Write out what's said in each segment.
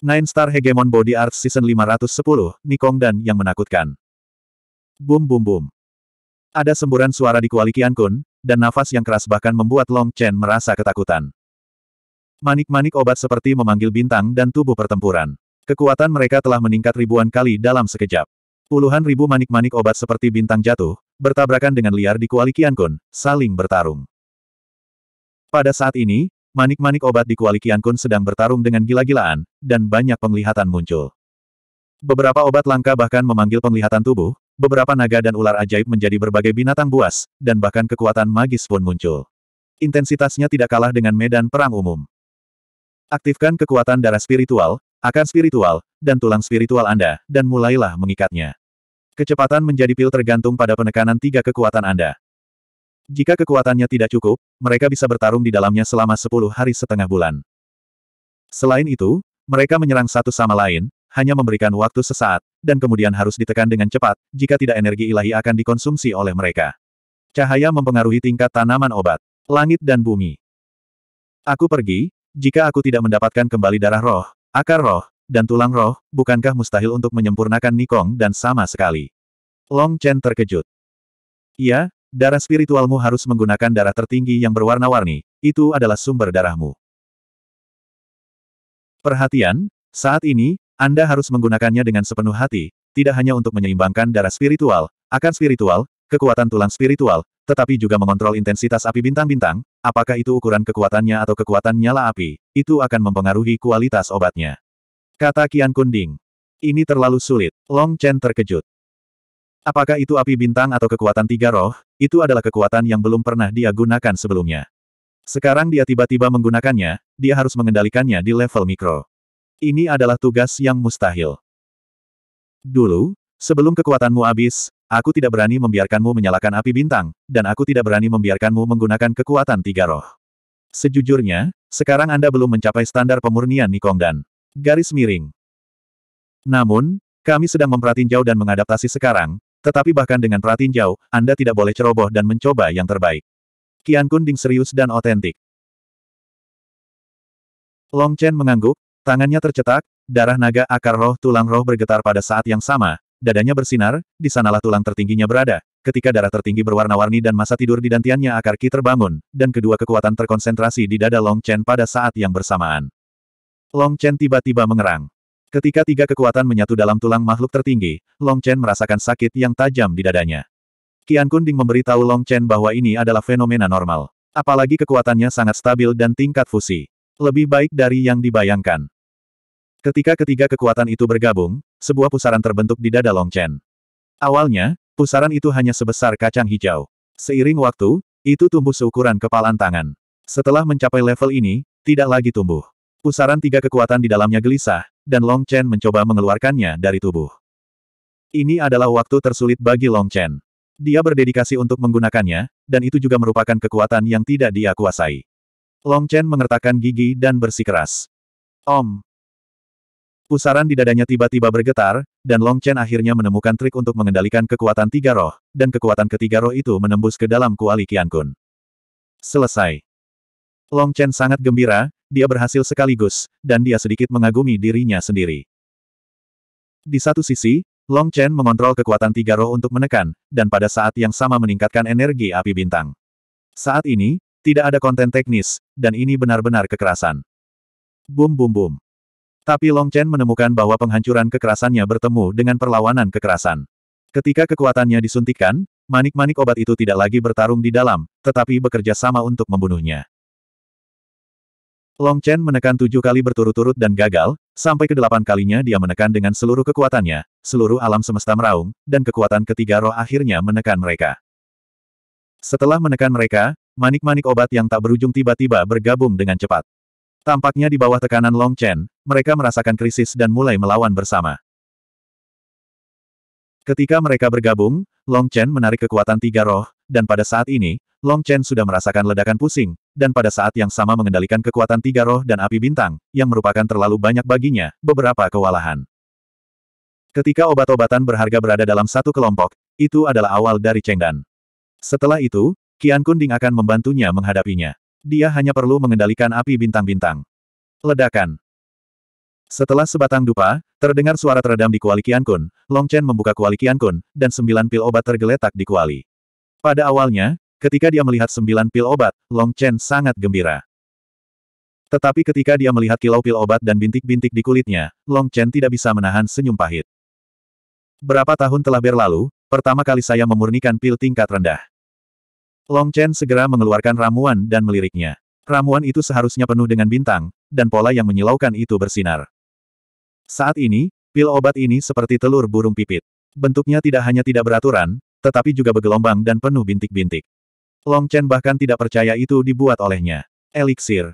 Nine Star Hegemon Body Arts Season 510, Nikong dan Yang Menakutkan. Bum bum bum. Ada semburan suara di kuali Kian Kun, dan nafas yang keras bahkan membuat Long Chen merasa ketakutan. Manik-manik obat seperti memanggil bintang dan tubuh pertempuran. Kekuatan mereka telah meningkat ribuan kali dalam sekejap. Puluhan ribu manik-manik obat seperti bintang jatuh, bertabrakan dengan liar di kuali Kian Kun, saling bertarung. Pada saat ini, Manik-manik obat di kuali Kun sedang bertarung dengan gila-gilaan, dan banyak penglihatan muncul. Beberapa obat langka bahkan memanggil penglihatan tubuh, beberapa naga dan ular ajaib menjadi berbagai binatang buas, dan bahkan kekuatan magis pun muncul. Intensitasnya tidak kalah dengan medan perang umum. Aktifkan kekuatan darah spiritual, akan spiritual, dan tulang spiritual Anda, dan mulailah mengikatnya. Kecepatan menjadi pil tergantung pada penekanan tiga kekuatan Anda. Jika kekuatannya tidak cukup, mereka bisa bertarung di dalamnya selama sepuluh hari setengah bulan. Selain itu, mereka menyerang satu sama lain, hanya memberikan waktu sesaat, dan kemudian harus ditekan dengan cepat, jika tidak energi ilahi akan dikonsumsi oleh mereka. Cahaya mempengaruhi tingkat tanaman obat, langit dan bumi. Aku pergi, jika aku tidak mendapatkan kembali darah roh, akar roh, dan tulang roh, bukankah mustahil untuk menyempurnakan Nikong dan sama sekali? Long Chen terkejut. Iya, Darah spiritualmu harus menggunakan darah tertinggi yang berwarna-warni, itu adalah sumber darahmu. Perhatian, saat ini, Anda harus menggunakannya dengan sepenuh hati, tidak hanya untuk menyeimbangkan darah spiritual, akan spiritual, kekuatan tulang spiritual, tetapi juga mengontrol intensitas api bintang-bintang, apakah itu ukuran kekuatannya atau kekuatan nyala api, itu akan mempengaruhi kualitas obatnya. Kata Kian Kunding. Ini terlalu sulit. Long Chen terkejut. Apakah itu api bintang atau kekuatan tiga roh, itu adalah kekuatan yang belum pernah dia gunakan sebelumnya. Sekarang dia tiba-tiba menggunakannya, dia harus mengendalikannya di level mikro. Ini adalah tugas yang mustahil. Dulu, sebelum kekuatanmu habis, aku tidak berani membiarkanmu menyalakan api bintang, dan aku tidak berani membiarkanmu menggunakan kekuatan tiga roh. Sejujurnya, sekarang Anda belum mencapai standar pemurnian Nikong dan garis miring. Namun, kami sedang memperhatiin jauh dan mengadaptasi sekarang, tetapi bahkan dengan jauh, Anda tidak boleh ceroboh dan mencoba yang terbaik. Kian Kunding serius dan otentik. Long Chen mengangguk, tangannya tercetak, darah naga akar roh tulang roh bergetar pada saat yang sama, dadanya bersinar, di sanalah tulang tertingginya berada, ketika darah tertinggi berwarna-warni dan masa tidur di dantiannya akar ki terbangun, dan kedua kekuatan terkonsentrasi di dada Long Chen pada saat yang bersamaan. Long Chen tiba-tiba mengerang. Ketika tiga kekuatan menyatu dalam tulang makhluk tertinggi, Long Chen merasakan sakit yang tajam di dadanya. Qian Kunding memberitahu Long Chen bahwa ini adalah fenomena normal. Apalagi kekuatannya sangat stabil dan tingkat fusi. Lebih baik dari yang dibayangkan. Ketika ketiga kekuatan itu bergabung, sebuah pusaran terbentuk di dada Long Chen. Awalnya, pusaran itu hanya sebesar kacang hijau. Seiring waktu, itu tumbuh seukuran kepalan tangan. Setelah mencapai level ini, tidak lagi tumbuh. Pusaran tiga kekuatan di dalamnya gelisah, dan Long Chen mencoba mengeluarkannya dari tubuh. Ini adalah waktu tersulit bagi Long Chen. Dia berdedikasi untuk menggunakannya, dan itu juga merupakan kekuatan yang tidak dia kuasai. Long Chen mengertakkan gigi dan bersikeras. Om. Pusaran di dadanya tiba-tiba bergetar, dan Long Chen akhirnya menemukan trik untuk mengendalikan kekuatan tiga roh, dan kekuatan ketiga roh itu menembus ke dalam kuali Qian Selesai. Long Chen sangat gembira, dia berhasil sekaligus, dan dia sedikit mengagumi dirinya sendiri. Di satu sisi, Long Chen mengontrol kekuatan tiga roh untuk menekan, dan pada saat yang sama meningkatkan energi api bintang. Saat ini, tidak ada konten teknis, dan ini benar-benar kekerasan. Boom, boom, boom. Tapi Long Chen menemukan bahwa penghancuran kekerasannya bertemu dengan perlawanan kekerasan. Ketika kekuatannya disuntikkan, manik-manik obat itu tidak lagi bertarung di dalam, tetapi bekerja sama untuk membunuhnya. Long Chen menekan tujuh kali berturut-turut dan gagal, sampai ke delapan kalinya dia menekan dengan seluruh kekuatannya, seluruh alam semesta meraung, dan kekuatan ketiga roh akhirnya menekan mereka. Setelah menekan mereka, manik-manik obat yang tak berujung tiba-tiba bergabung dengan cepat. Tampaknya di bawah tekanan Long Chen, mereka merasakan krisis dan mulai melawan bersama. Ketika mereka bergabung, Long Chen menarik kekuatan tiga roh, dan pada saat ini, Long Chen sudah merasakan ledakan pusing, dan pada saat yang sama mengendalikan kekuatan tiga roh dan api bintang, yang merupakan terlalu banyak baginya, beberapa kewalahan. Ketika obat-obatan berharga berada dalam satu kelompok, itu adalah awal dari Cheng Dan. Setelah itu, Qian Kunding akan membantunya menghadapinya. Dia hanya perlu mengendalikan api bintang-bintang. Ledakan. Setelah sebatang dupa, terdengar suara teredam di kuali Qian Kun, Long Chen membuka kuali Qian Kun, dan sembilan pil obat tergeletak di kuali. Pada awalnya, ketika dia melihat sembilan pil obat, Long Chen sangat gembira. Tetapi ketika dia melihat kilau pil obat dan bintik-bintik di kulitnya, Long Chen tidak bisa menahan senyum pahit. Berapa tahun telah berlalu, pertama kali saya memurnikan pil tingkat rendah. Long Chen segera mengeluarkan ramuan dan meliriknya. Ramuan itu seharusnya penuh dengan bintang, dan pola yang menyilaukan itu bersinar. Saat ini, pil obat ini seperti telur burung pipit. Bentuknya tidak hanya tidak beraturan, tetapi juga bergelombang dan penuh bintik-bintik. Long Chen bahkan tidak percaya itu dibuat olehnya. Eliksir.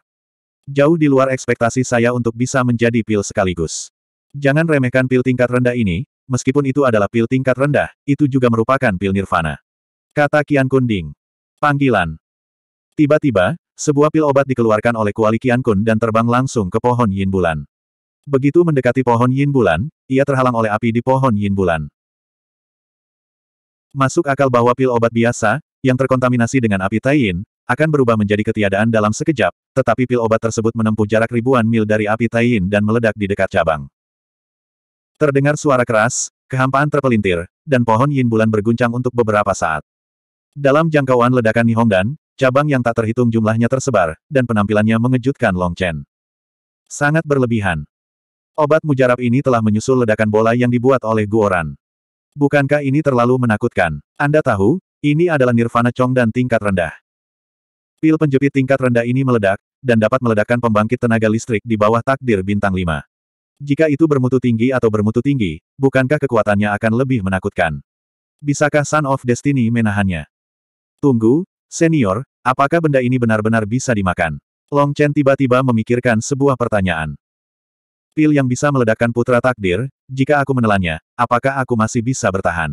Jauh di luar ekspektasi saya untuk bisa menjadi pil sekaligus. Jangan remehkan pil tingkat rendah ini, meskipun itu adalah pil tingkat rendah, itu juga merupakan pil nirvana. Kata Kian Kunding. Panggilan. Tiba-tiba, sebuah pil obat dikeluarkan oleh kuali Kian Kun dan terbang langsung ke pohon Yin Bulan. Begitu mendekati pohon Yin Bulan, ia terhalang oleh api di pohon Yin Bulan. Masuk akal bahwa pil obat biasa, yang terkontaminasi dengan api Taiyin, akan berubah menjadi ketiadaan dalam sekejap, tetapi pil obat tersebut menempuh jarak ribuan mil dari api Taiyin dan meledak di dekat cabang. Terdengar suara keras, kehampaan terpelintir, dan pohon Yin Bulan berguncang untuk beberapa saat. Dalam jangkauan ledakan Nihongdan, cabang yang tak terhitung jumlahnya tersebar, dan penampilannya mengejutkan Long Chen. Sangat berlebihan. Obat mujarab ini telah menyusul ledakan bola yang dibuat oleh Guoran. Bukankah ini terlalu menakutkan? Anda tahu, ini adalah nirvana cong dan tingkat rendah. Pil penjepit tingkat rendah ini meledak, dan dapat meledakkan pembangkit tenaga listrik di bawah takdir bintang 5. Jika itu bermutu tinggi atau bermutu tinggi, bukankah kekuatannya akan lebih menakutkan? Bisakah Sun of Destiny menahannya? Tunggu, senior, apakah benda ini benar-benar bisa dimakan? Long Chen tiba-tiba memikirkan sebuah pertanyaan. Pil yang bisa meledakkan putra takdir, jika aku menelannya, apakah aku masih bisa bertahan?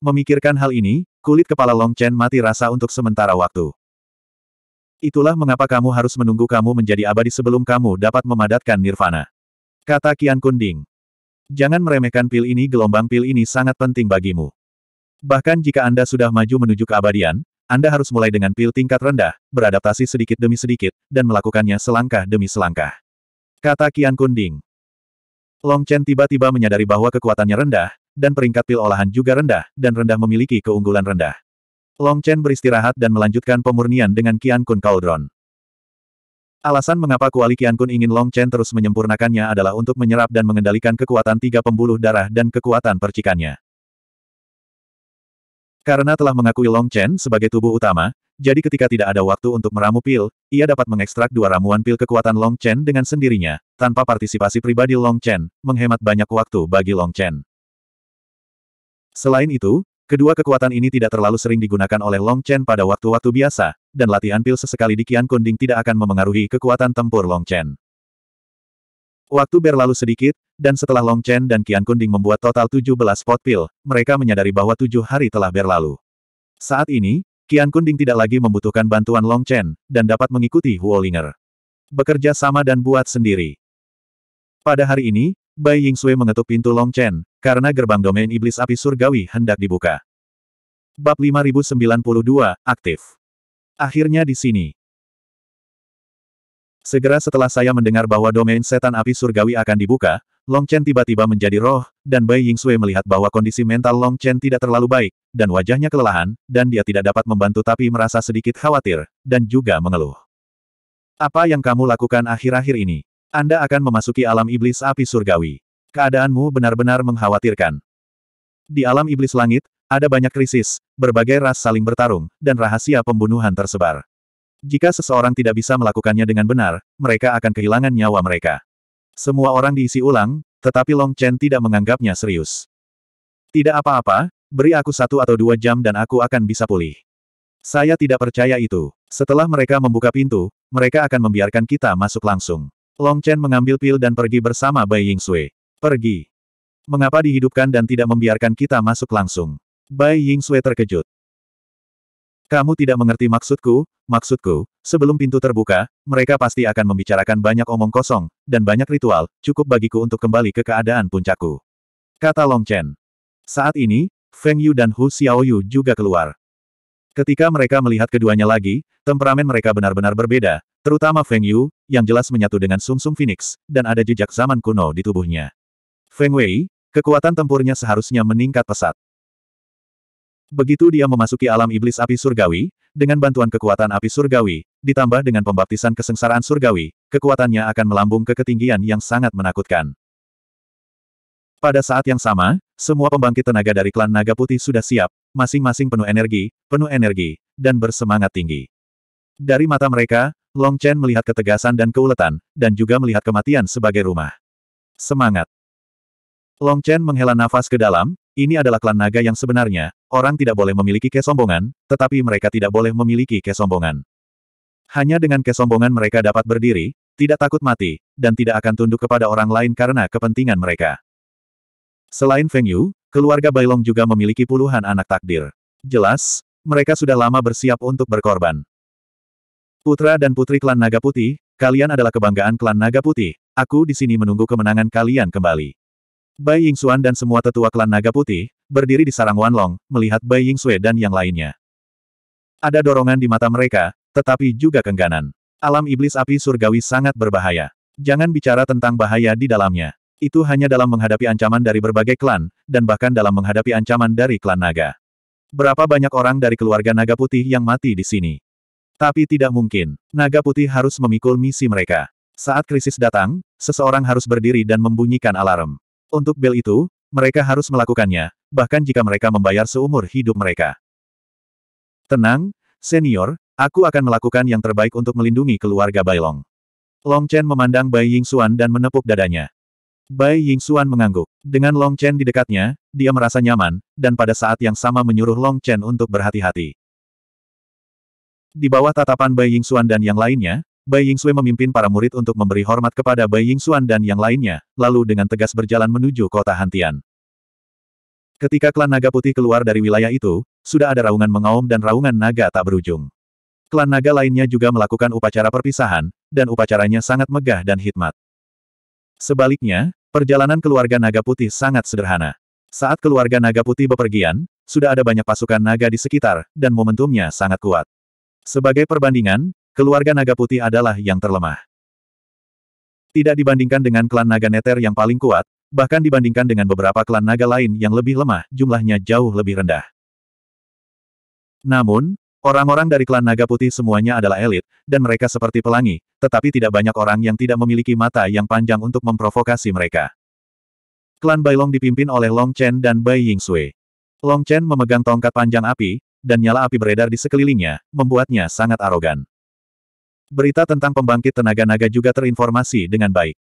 Memikirkan hal ini, kulit kepala Long Chen mati rasa untuk sementara waktu. Itulah mengapa kamu harus menunggu kamu menjadi abadi sebelum kamu dapat memadatkan nirvana. Kata Kian Kunding. Jangan meremehkan pil ini gelombang pil ini sangat penting bagimu. Bahkan jika Anda sudah maju menuju keabadian, Anda harus mulai dengan pil tingkat rendah, beradaptasi sedikit demi sedikit, dan melakukannya selangkah demi selangkah. Kata Kian Kunding. Long Chen tiba-tiba menyadari bahwa kekuatannya rendah, dan peringkat pil olahan juga rendah, dan rendah memiliki keunggulan rendah. Long Chen beristirahat dan melanjutkan pemurnian dengan Qian Kun Cauldron. Alasan mengapa kuali Qian Kun ingin Long Chen terus menyempurnakannya adalah untuk menyerap dan mengendalikan kekuatan tiga pembuluh darah dan kekuatan percikannya. Karena telah mengakui Long Chen sebagai tubuh utama, jadi ketika tidak ada waktu untuk meramu pil, ia dapat mengekstrak dua ramuan pil kekuatan Long Chen dengan sendirinya, tanpa partisipasi pribadi Long Chen, menghemat banyak waktu bagi Long Chen. Selain itu, kedua kekuatan ini tidak terlalu sering digunakan oleh Long Chen pada waktu-waktu biasa, dan latihan pil sesekali di Qian Kunding tidak akan memengaruhi kekuatan tempur Long Chen. Waktu berlalu sedikit, dan setelah Long Chen dan Qian Kunding membuat total 17 pot pil, mereka menyadari bahwa tujuh hari telah berlalu. Saat ini, Qian Kunding tidak lagi membutuhkan bantuan Long Chen, dan dapat mengikuti Huo Huolinger. Bekerja sama dan buat sendiri. Pada hari ini, Bai Ying Sui mengetuk pintu Long Chen, karena gerbang domain iblis api surgawi hendak dibuka. Bab 5092, aktif. Akhirnya di sini. Segera setelah saya mendengar bahwa domain setan api surgawi akan dibuka, Long Chen tiba-tiba menjadi roh, dan Bai Sui melihat bahwa kondisi mental Long Chen tidak terlalu baik, dan wajahnya kelelahan, dan dia tidak dapat membantu tapi merasa sedikit khawatir, dan juga mengeluh. Apa yang kamu lakukan akhir-akhir ini? Anda akan memasuki alam iblis api surgawi. Keadaanmu benar-benar mengkhawatirkan. Di alam iblis langit, ada banyak krisis, berbagai ras saling bertarung, dan rahasia pembunuhan tersebar. Jika seseorang tidak bisa melakukannya dengan benar, mereka akan kehilangan nyawa mereka. Semua orang diisi ulang, tetapi Long Chen tidak menganggapnya serius. Tidak apa-apa, beri aku satu atau dua jam dan aku akan bisa pulih. Saya tidak percaya itu. Setelah mereka membuka pintu, mereka akan membiarkan kita masuk langsung. Long Chen mengambil pil dan pergi bersama Bai Ying Sui. Pergi. Mengapa dihidupkan dan tidak membiarkan kita masuk langsung? Bai Ying Sui terkejut. Kamu tidak mengerti maksudku, maksudku, sebelum pintu terbuka, mereka pasti akan membicarakan banyak omong kosong, dan banyak ritual, cukup bagiku untuk kembali ke keadaan puncakku. Kata Long Chen. Saat ini, Feng Yu dan Hu Xiaoyu juga keluar. Ketika mereka melihat keduanya lagi, temperamen mereka benar-benar berbeda, terutama Feng Yu, yang jelas menyatu dengan Sumsum Sum Phoenix, dan ada jejak zaman kuno di tubuhnya. Feng Wei, kekuatan tempurnya seharusnya meningkat pesat. Begitu dia memasuki alam iblis api surgawi, dengan bantuan kekuatan api surgawi, ditambah dengan pembaptisan kesengsaraan surgawi, kekuatannya akan melambung ke ketinggian yang sangat menakutkan. Pada saat yang sama, semua pembangkit tenaga dari klan Naga Putih sudah siap, masing-masing penuh energi, penuh energi, dan bersemangat tinggi. Dari mata mereka, Long Chen melihat ketegasan dan keuletan, dan juga melihat kematian sebagai rumah. Semangat! Long Chen menghela nafas ke dalam, ini adalah klan naga yang sebenarnya, Orang tidak boleh memiliki kesombongan, tetapi mereka tidak boleh memiliki kesombongan. Hanya dengan kesombongan mereka dapat berdiri, tidak takut mati, dan tidak akan tunduk kepada orang lain karena kepentingan mereka. Selain Feng Yu, keluarga Bailong juga memiliki puluhan anak takdir. Jelas, mereka sudah lama bersiap untuk berkorban. Putra dan putri klan Naga Putih, kalian adalah kebanggaan klan Naga Putih, aku di sini menunggu kemenangan kalian kembali. Bai Xuan dan semua tetua klan Naga Putih, berdiri di sarang Wanlong, melihat Bai Ying Sui dan yang lainnya. Ada dorongan di mata mereka, tetapi juga kengganan. Alam iblis api surgawi sangat berbahaya. Jangan bicara tentang bahaya di dalamnya. Itu hanya dalam menghadapi ancaman dari berbagai klan, dan bahkan dalam menghadapi ancaman dari klan naga. Berapa banyak orang dari keluarga naga putih yang mati di sini? Tapi tidak mungkin. Naga putih harus memikul misi mereka. Saat krisis datang, seseorang harus berdiri dan membunyikan alarm. Untuk bel itu, mereka harus melakukannya, bahkan jika mereka membayar seumur hidup mereka. Tenang, senior, aku akan melakukan yang terbaik untuk melindungi keluarga Bailong. Long Chen memandang Bai Ying Xuan dan menepuk dadanya. Bai Ying Xuan mengangguk. Dengan Long Chen di dekatnya, dia merasa nyaman, dan pada saat yang sama menyuruh Long Chen untuk berhati-hati. Di bawah tatapan Bai Ying Xuan dan yang lainnya, Bai Ying Xue memimpin para murid untuk memberi hormat kepada Bai Ying Xuan dan yang lainnya, lalu dengan tegas berjalan menuju kota Hantian. Ketika klan naga putih keluar dari wilayah itu, sudah ada raungan mengaum dan raungan naga tak berujung. Klan naga lainnya juga melakukan upacara perpisahan, dan upacaranya sangat megah dan hikmat. Sebaliknya, perjalanan keluarga naga putih sangat sederhana. Saat keluarga naga putih bepergian, sudah ada banyak pasukan naga di sekitar, dan momentumnya sangat kuat. Sebagai perbandingan, keluarga naga putih adalah yang terlemah. Tidak dibandingkan dengan klan naga neter yang paling kuat, Bahkan dibandingkan dengan beberapa klan naga lain yang lebih lemah, jumlahnya jauh lebih rendah. Namun, orang-orang dari klan naga putih semuanya adalah elit, dan mereka seperti pelangi, tetapi tidak banyak orang yang tidak memiliki mata yang panjang untuk memprovokasi mereka. Klan Bailong dipimpin oleh Long Chen dan Bai Sui. Long Chen memegang tongkat panjang api, dan nyala api beredar di sekelilingnya, membuatnya sangat arogan. Berita tentang pembangkit tenaga naga juga terinformasi dengan baik.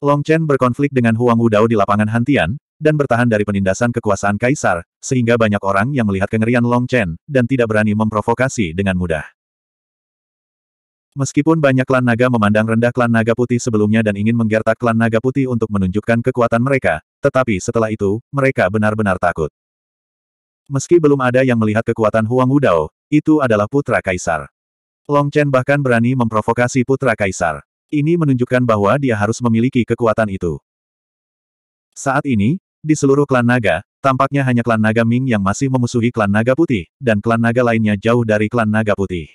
Long Chen berkonflik dengan Huang Wudao di lapangan Hantian, dan bertahan dari penindasan kekuasaan kaisar, sehingga banyak orang yang melihat kengerian Long Chen, dan tidak berani memprovokasi dengan mudah. Meskipun banyak klan naga memandang rendah klan naga putih sebelumnya dan ingin menggertak klan naga putih untuk menunjukkan kekuatan mereka, tetapi setelah itu, mereka benar-benar takut. Meski belum ada yang melihat kekuatan Huang Wudao, itu adalah putra kaisar. Long Chen bahkan berani memprovokasi putra kaisar. Ini menunjukkan bahwa dia harus memiliki kekuatan itu. Saat ini, di seluruh klan naga, tampaknya hanya klan naga Ming yang masih memusuhi klan naga putih, dan klan naga lainnya jauh dari klan naga putih.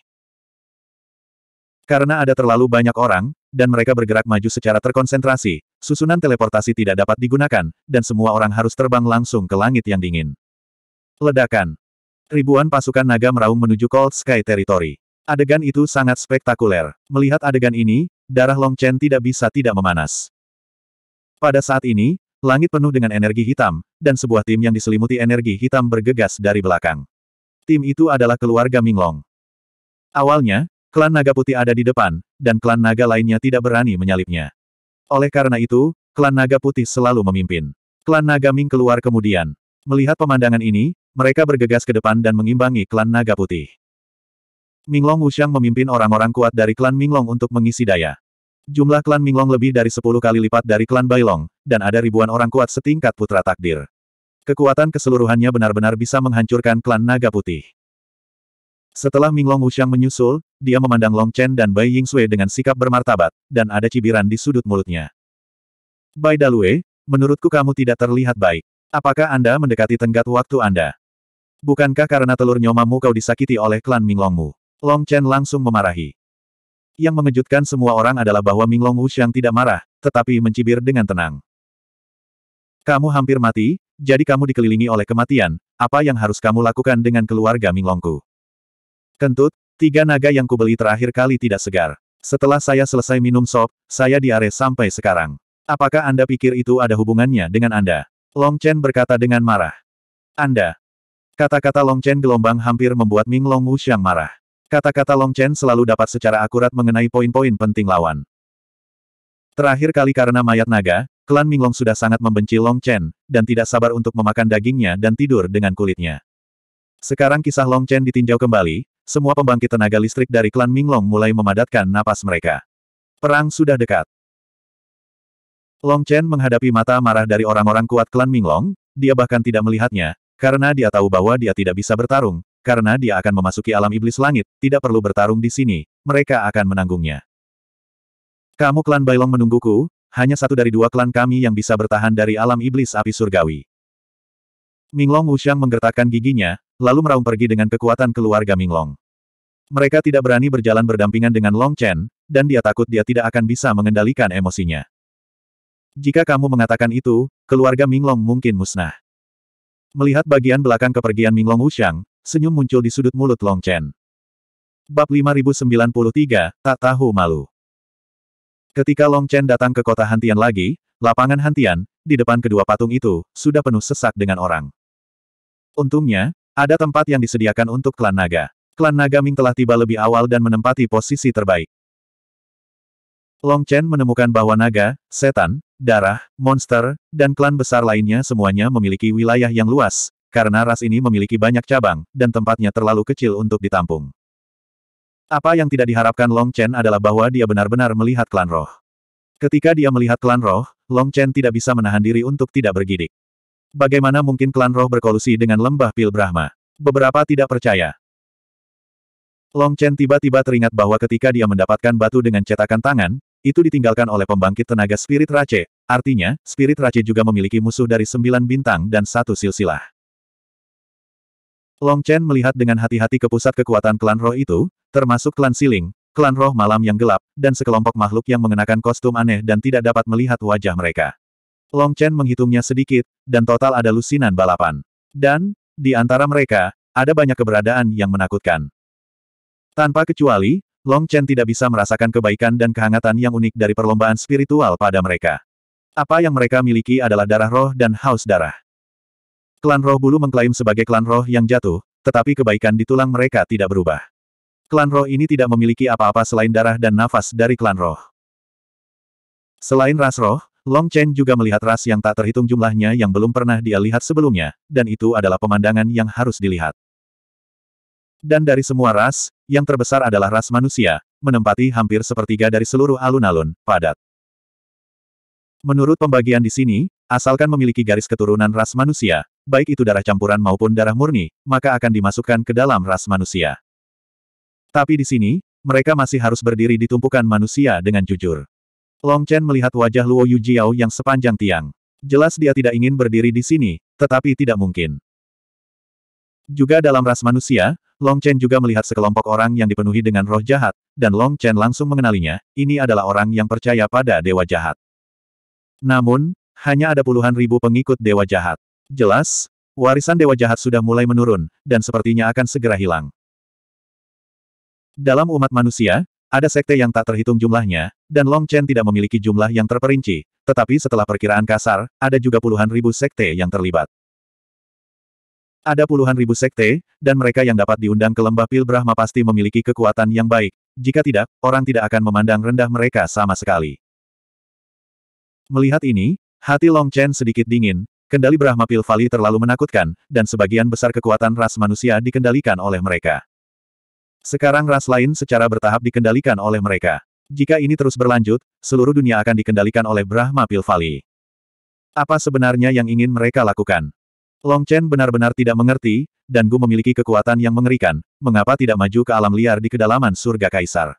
Karena ada terlalu banyak orang, dan mereka bergerak maju secara terkonsentrasi, susunan teleportasi tidak dapat digunakan, dan semua orang harus terbang langsung ke langit yang dingin. Ledakan. Ribuan pasukan naga meraung menuju Cold Sky Territory. Adegan itu sangat spektakuler. Melihat adegan ini, darah Long Chen tidak bisa tidak memanas. Pada saat ini, langit penuh dengan energi hitam, dan sebuah tim yang diselimuti energi hitam bergegas dari belakang. Tim itu adalah keluarga Ming Long. Awalnya, klan naga putih ada di depan, dan klan naga lainnya tidak berani menyalipnya. Oleh karena itu, klan naga putih selalu memimpin. Klan naga Ming keluar kemudian. Melihat pemandangan ini, mereka bergegas ke depan dan mengimbangi klan naga putih. Minglong Wushang memimpin orang-orang kuat dari klan Minglong untuk mengisi daya. Jumlah klan Minglong lebih dari 10 kali lipat dari klan Bailong, dan ada ribuan orang kuat setingkat putra takdir. Kekuatan keseluruhannya benar-benar bisa menghancurkan klan Naga Putih. Setelah Minglong Wushang menyusul, dia memandang Long Chen dan Bai Yingsui dengan sikap bermartabat, dan ada cibiran di sudut mulutnya. Bai Dalue, menurutku kamu tidak terlihat baik. Apakah Anda mendekati tenggat waktu Anda? Bukankah karena telur nyomamu kau disakiti oleh klan Minglongmu? Long Chen langsung memarahi. Yang mengejutkan semua orang adalah bahwa Ming Wu Wuxiang tidak marah, tetapi mencibir dengan tenang. Kamu hampir mati, jadi kamu dikelilingi oleh kematian, apa yang harus kamu lakukan dengan keluarga Ming Longku? Kentut, tiga naga yang kubeli terakhir kali tidak segar. Setelah saya selesai minum sop, saya diare sampai sekarang. Apakah Anda pikir itu ada hubungannya dengan Anda? Long Chen berkata dengan marah. Anda. Kata-kata Long Chen gelombang hampir membuat Ming Long Wuxiang marah. Kata-kata Long Chen selalu dapat secara akurat mengenai poin-poin penting lawan. Terakhir kali karena mayat naga, klan Minglong sudah sangat membenci Long Chen, dan tidak sabar untuk memakan dagingnya dan tidur dengan kulitnya. Sekarang kisah Long Chen ditinjau kembali, semua pembangkit tenaga listrik dari klan Minglong mulai memadatkan napas mereka. Perang sudah dekat. Long Chen menghadapi mata marah dari orang-orang kuat klan Minglong, dia bahkan tidak melihatnya, karena dia tahu bahwa dia tidak bisa bertarung, karena dia akan memasuki alam iblis langit, tidak perlu bertarung di sini, mereka akan menanggungnya. Kamu klan Bailong menungguku, hanya satu dari dua klan kami yang bisa bertahan dari alam iblis api surgawi. Minglong Wuxiang menggertakkan giginya, lalu meraung pergi dengan kekuatan keluarga Minglong. Mereka tidak berani berjalan berdampingan dengan Long Chen, dan dia takut dia tidak akan bisa mengendalikan emosinya. Jika kamu mengatakan itu, keluarga Minglong mungkin musnah. Melihat bagian belakang kepergian Minglong Wuxiang, Senyum muncul di sudut mulut Long Chen. Bab 5093, Tak Tahu Malu. Ketika Long Chen datang ke kota Hantian lagi, lapangan Hantian, di depan kedua patung itu, sudah penuh sesak dengan orang. Untungnya, ada tempat yang disediakan untuk klan naga. Klan naga Ming telah tiba lebih awal dan menempati posisi terbaik. Long Chen menemukan bahwa naga, setan, darah, monster, dan klan besar lainnya semuanya memiliki wilayah yang luas, karena ras ini memiliki banyak cabang, dan tempatnya terlalu kecil untuk ditampung. Apa yang tidak diharapkan Long Chen adalah bahwa dia benar-benar melihat klan roh. Ketika dia melihat klan roh, Long Chen tidak bisa menahan diri untuk tidak bergidik. Bagaimana mungkin klan roh berkolusi dengan lembah Pil Brahma? Beberapa tidak percaya. Long Chen tiba-tiba teringat bahwa ketika dia mendapatkan batu dengan cetakan tangan, itu ditinggalkan oleh pembangkit tenaga spirit Race, artinya, spirit Race juga memiliki musuh dari sembilan bintang dan satu silsilah. Long Chen melihat dengan hati-hati ke pusat kekuatan klan roh itu, termasuk klan siling, klan roh malam yang gelap, dan sekelompok makhluk yang mengenakan kostum aneh dan tidak dapat melihat wajah mereka. Long Chen menghitungnya sedikit, dan total ada lusinan balapan. Dan, di antara mereka, ada banyak keberadaan yang menakutkan. Tanpa kecuali, Long Chen tidak bisa merasakan kebaikan dan kehangatan yang unik dari perlombaan spiritual pada mereka. Apa yang mereka miliki adalah darah roh dan haus darah. Klan roh bulu mengklaim sebagai klan roh yang jatuh, tetapi kebaikan di tulang mereka tidak berubah. Klan roh ini tidak memiliki apa-apa selain darah dan nafas dari klan roh. Selain ras roh, Long Chen juga melihat ras yang tak terhitung jumlahnya yang belum pernah dia lihat sebelumnya, dan itu adalah pemandangan yang harus dilihat. Dan dari semua ras, yang terbesar adalah ras manusia, menempati hampir sepertiga dari seluruh alun-alun, padat. Menurut pembagian di sini, Asalkan memiliki garis keturunan ras manusia, baik itu darah campuran maupun darah murni, maka akan dimasukkan ke dalam ras manusia. Tapi di sini, mereka masih harus berdiri di tumpukan manusia dengan jujur. Long Chen melihat wajah Luo Yu Jiao yang sepanjang tiang. Jelas dia tidak ingin berdiri di sini, tetapi tidak mungkin. Juga dalam ras manusia, Long Chen juga melihat sekelompok orang yang dipenuhi dengan roh jahat, dan Long Chen langsung mengenalinya, ini adalah orang yang percaya pada dewa jahat. Namun, hanya ada puluhan ribu pengikut Dewa Jahat. Jelas, warisan Dewa Jahat sudah mulai menurun, dan sepertinya akan segera hilang. Dalam umat manusia, ada sekte yang tak terhitung jumlahnya, dan Long Chen tidak memiliki jumlah yang terperinci, tetapi setelah perkiraan kasar, ada juga puluhan ribu sekte yang terlibat. Ada puluhan ribu sekte, dan mereka yang dapat diundang ke lembah Pil Brahma pasti memiliki kekuatan yang baik. Jika tidak, orang tidak akan memandang rendah mereka sama sekali. Melihat ini, Hati Long Chen sedikit dingin, kendali Brahma Pil Valley terlalu menakutkan, dan sebagian besar kekuatan ras manusia dikendalikan oleh mereka. Sekarang ras lain secara bertahap dikendalikan oleh mereka. Jika ini terus berlanjut, seluruh dunia akan dikendalikan oleh Brahma Pil Valley. Apa sebenarnya yang ingin mereka lakukan? Long Chen benar-benar tidak mengerti, dan Gu memiliki kekuatan yang mengerikan, mengapa tidak maju ke alam liar di kedalaman surga kaisar.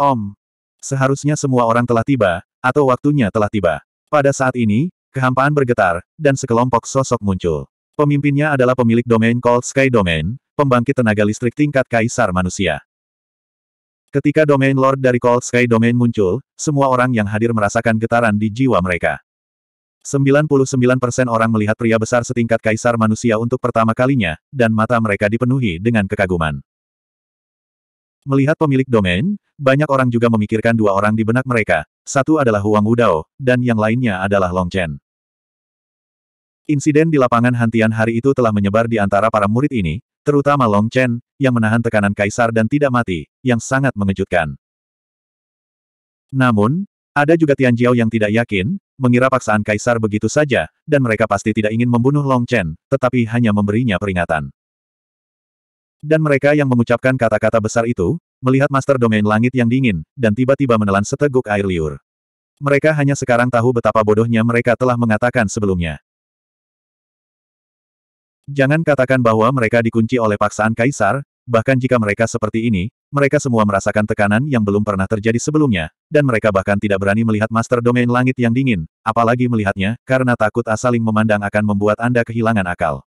Om. Seharusnya semua orang telah tiba, atau waktunya telah tiba. Pada saat ini, kehampaan bergetar, dan sekelompok sosok muncul. Pemimpinnya adalah pemilik domain Cold Sky Domain, pembangkit tenaga listrik tingkat kaisar manusia. Ketika domain Lord dari Cold Sky Domain muncul, semua orang yang hadir merasakan getaran di jiwa mereka. 99% orang melihat pria besar setingkat kaisar manusia untuk pertama kalinya, dan mata mereka dipenuhi dengan kekaguman. Melihat pemilik domain, banyak orang juga memikirkan dua orang di benak mereka, satu adalah Huang Wudao, dan yang lainnya adalah Long Chen. Insiden di lapangan Hantian hari itu telah menyebar di antara para murid ini, terutama Long Chen, yang menahan tekanan kaisar dan tidak mati, yang sangat mengejutkan. Namun, ada juga Tian Jiao yang tidak yakin, mengira paksaan kaisar begitu saja, dan mereka pasti tidak ingin membunuh Long Chen, tetapi hanya memberinya peringatan. Dan mereka yang mengucapkan kata-kata besar itu, melihat master domain langit yang dingin, dan tiba-tiba menelan seteguk air liur. Mereka hanya sekarang tahu betapa bodohnya mereka telah mengatakan sebelumnya. Jangan katakan bahwa mereka dikunci oleh paksaan kaisar, bahkan jika mereka seperti ini, mereka semua merasakan tekanan yang belum pernah terjadi sebelumnya, dan mereka bahkan tidak berani melihat master domain langit yang dingin, apalagi melihatnya, karena takut asaling memandang akan membuat Anda kehilangan akal.